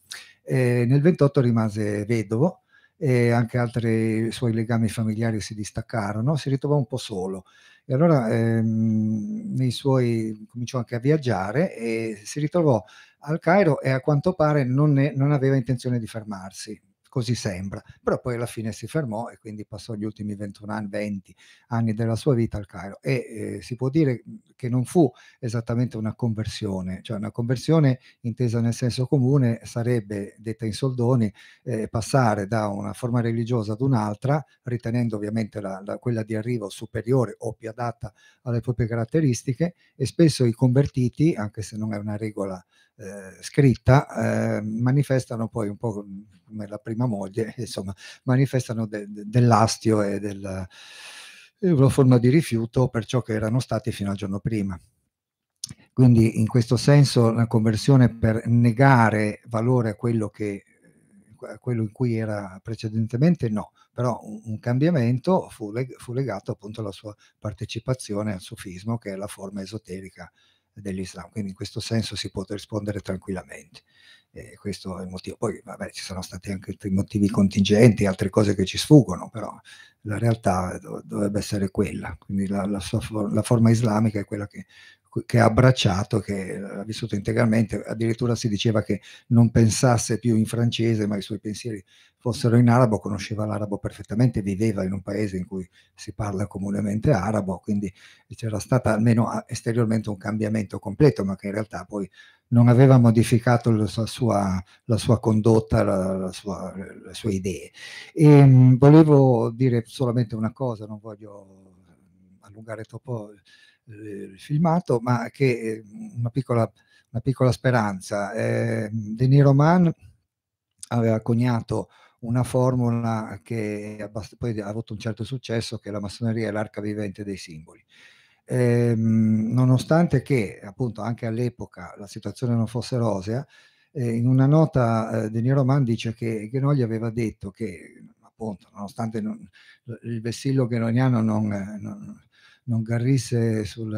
Eh, nel 28 rimase vedovo e anche altri suoi legami familiari si distaccarono, si ritrovò un po' solo. E allora ehm, nei suoi, cominciò anche a viaggiare e si ritrovò al Cairo e a quanto pare non, ne, non aveva intenzione di fermarsi così sembra, però poi alla fine si fermò e quindi passò gli ultimi 21 anni, 20 anni della sua vita al Cairo e eh, si può dire mhmm, che non fu esattamente una conversione, cioè una conversione intesa nel senso comune sarebbe, detta in soldoni, eh, passare da una forma religiosa ad un'altra, ritenendo ovviamente la, la, quella di arrivo superiore o più adatta alle proprie caratteristiche e spesso i convertiti, anche se non è una regola eh, scritta, eh, manifestano poi un po' mhmm, come la prima prima moglie, insomma, manifestano de, de, dell'astio e del, una forma di rifiuto per ciò che erano stati fino al giorno prima. Quindi in questo senso la conversione per negare valore a quello, che, a quello in cui era precedentemente no, però un, un cambiamento fu, leg, fu, legato appunto alla sua partecipazione al sufismo che è la forma esoterica dell'Islam. Quindi in questo senso si può rispondere tranquillamente. E eh, questo è il motivo. Poi vabbè, ci sono stati anche altri motivi contingenti, altre cose che ci sfuggono, però la realtà dovrebbe essere quella. Quindi la, la, sua, la forma islamica è quella che che ha abbracciato, che ha vissuto integralmente, addirittura si diceva che non pensasse più in francese, ma i suoi pensieri fossero in arabo, conosceva l'arabo perfettamente, viveva in un paese in cui si parla comunemente arabo, quindi c'era stato almeno esteriormente un cambiamento completo, ma che in realtà poi non aveva modificato la sua, la sua condotta, la, la sua, le sue idee. E, ehm, mh, volevo dire solamente una cosa, non voglio allungare troppo eh, filmato, ma che eh, una piccola, una piccola speranza. Eh, De Niro aveva coniato una formula che poi ha avuto un certo successo, che la massoneria è l'arca vivente dei simboli. Eh, nonostante che appunto anche all'epoca la situazione non fosse rosea, eh, in una nota eh, De Niro dice che Ghenogli aveva detto che appunto nonostante non, il vessillo ghenoniano non, non, non garrisse sul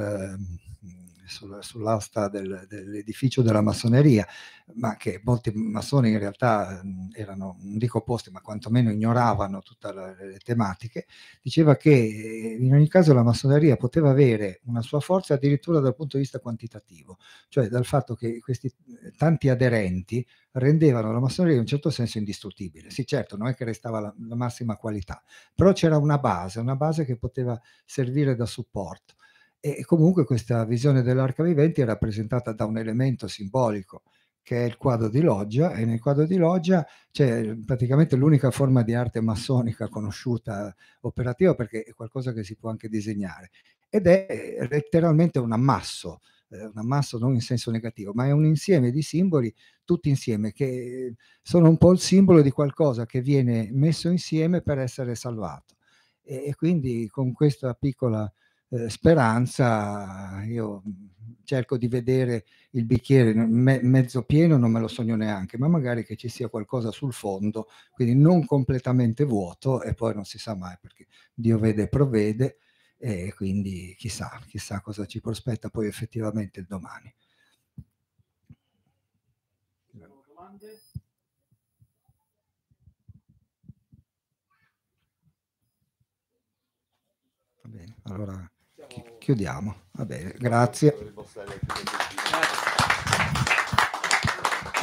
sull'asta del, dell'edificio della massoneria, ma che molti massoni in realtà erano, non dico opposti, ma quantomeno ignoravano tutte le tematiche, diceva che eh, in ogni caso la massoneria poteva avere una sua forza addirittura dal punto di vista quantitativo, cioè dal fatto che questi eh, tanti aderenti rendevano la massoneria in un certo senso indistruttibile. Sì, certo, non è che restava la, la massima qualità, però c'era una base, una base che poteva servire da supporto. E comunque questa visione dell'arca vivente è rappresentata da un elemento simbolico, che è il quadro di loggia, e nel quadro di loggia c'è ehm, praticamente l'unica forma di arte massonica conosciuta operativa, perché è qualcosa che si può anche disegnare, ed è eh, letteralmente un ammasso, eh, un ammasso non in senso negativo, ma è un insieme di simboli, tutti insieme, che eh, sono un po' il simbolo di qualcosa che viene messo insieme per essere salvato. E, e quindi con questa piccola eh, speranza, io mm, cerco di vedere il bicchiere me, mezzo pieno, non me lo sogno neanche, ma magari che ci sia qualcosa sul fondo, quindi non completamente vuoto e poi non si sa mai perché Dio vede e provvede e quindi chissà, chissà cosa ci prospetta poi effettivamente il domani. Va bene, allora chiudiamo. Va bene, grazie.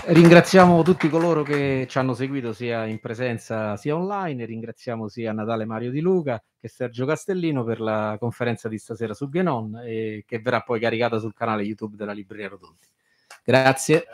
Ringraziamo tutti coloro che ci hanno seguito sia in presenza sia online, ringraziamo sia Natale Mario Di Luca che Sergio Castellino per la conferenza di stasera su Genon e che verrà poi caricata sul canale YouTube della Libreria Rotondi. Grazie.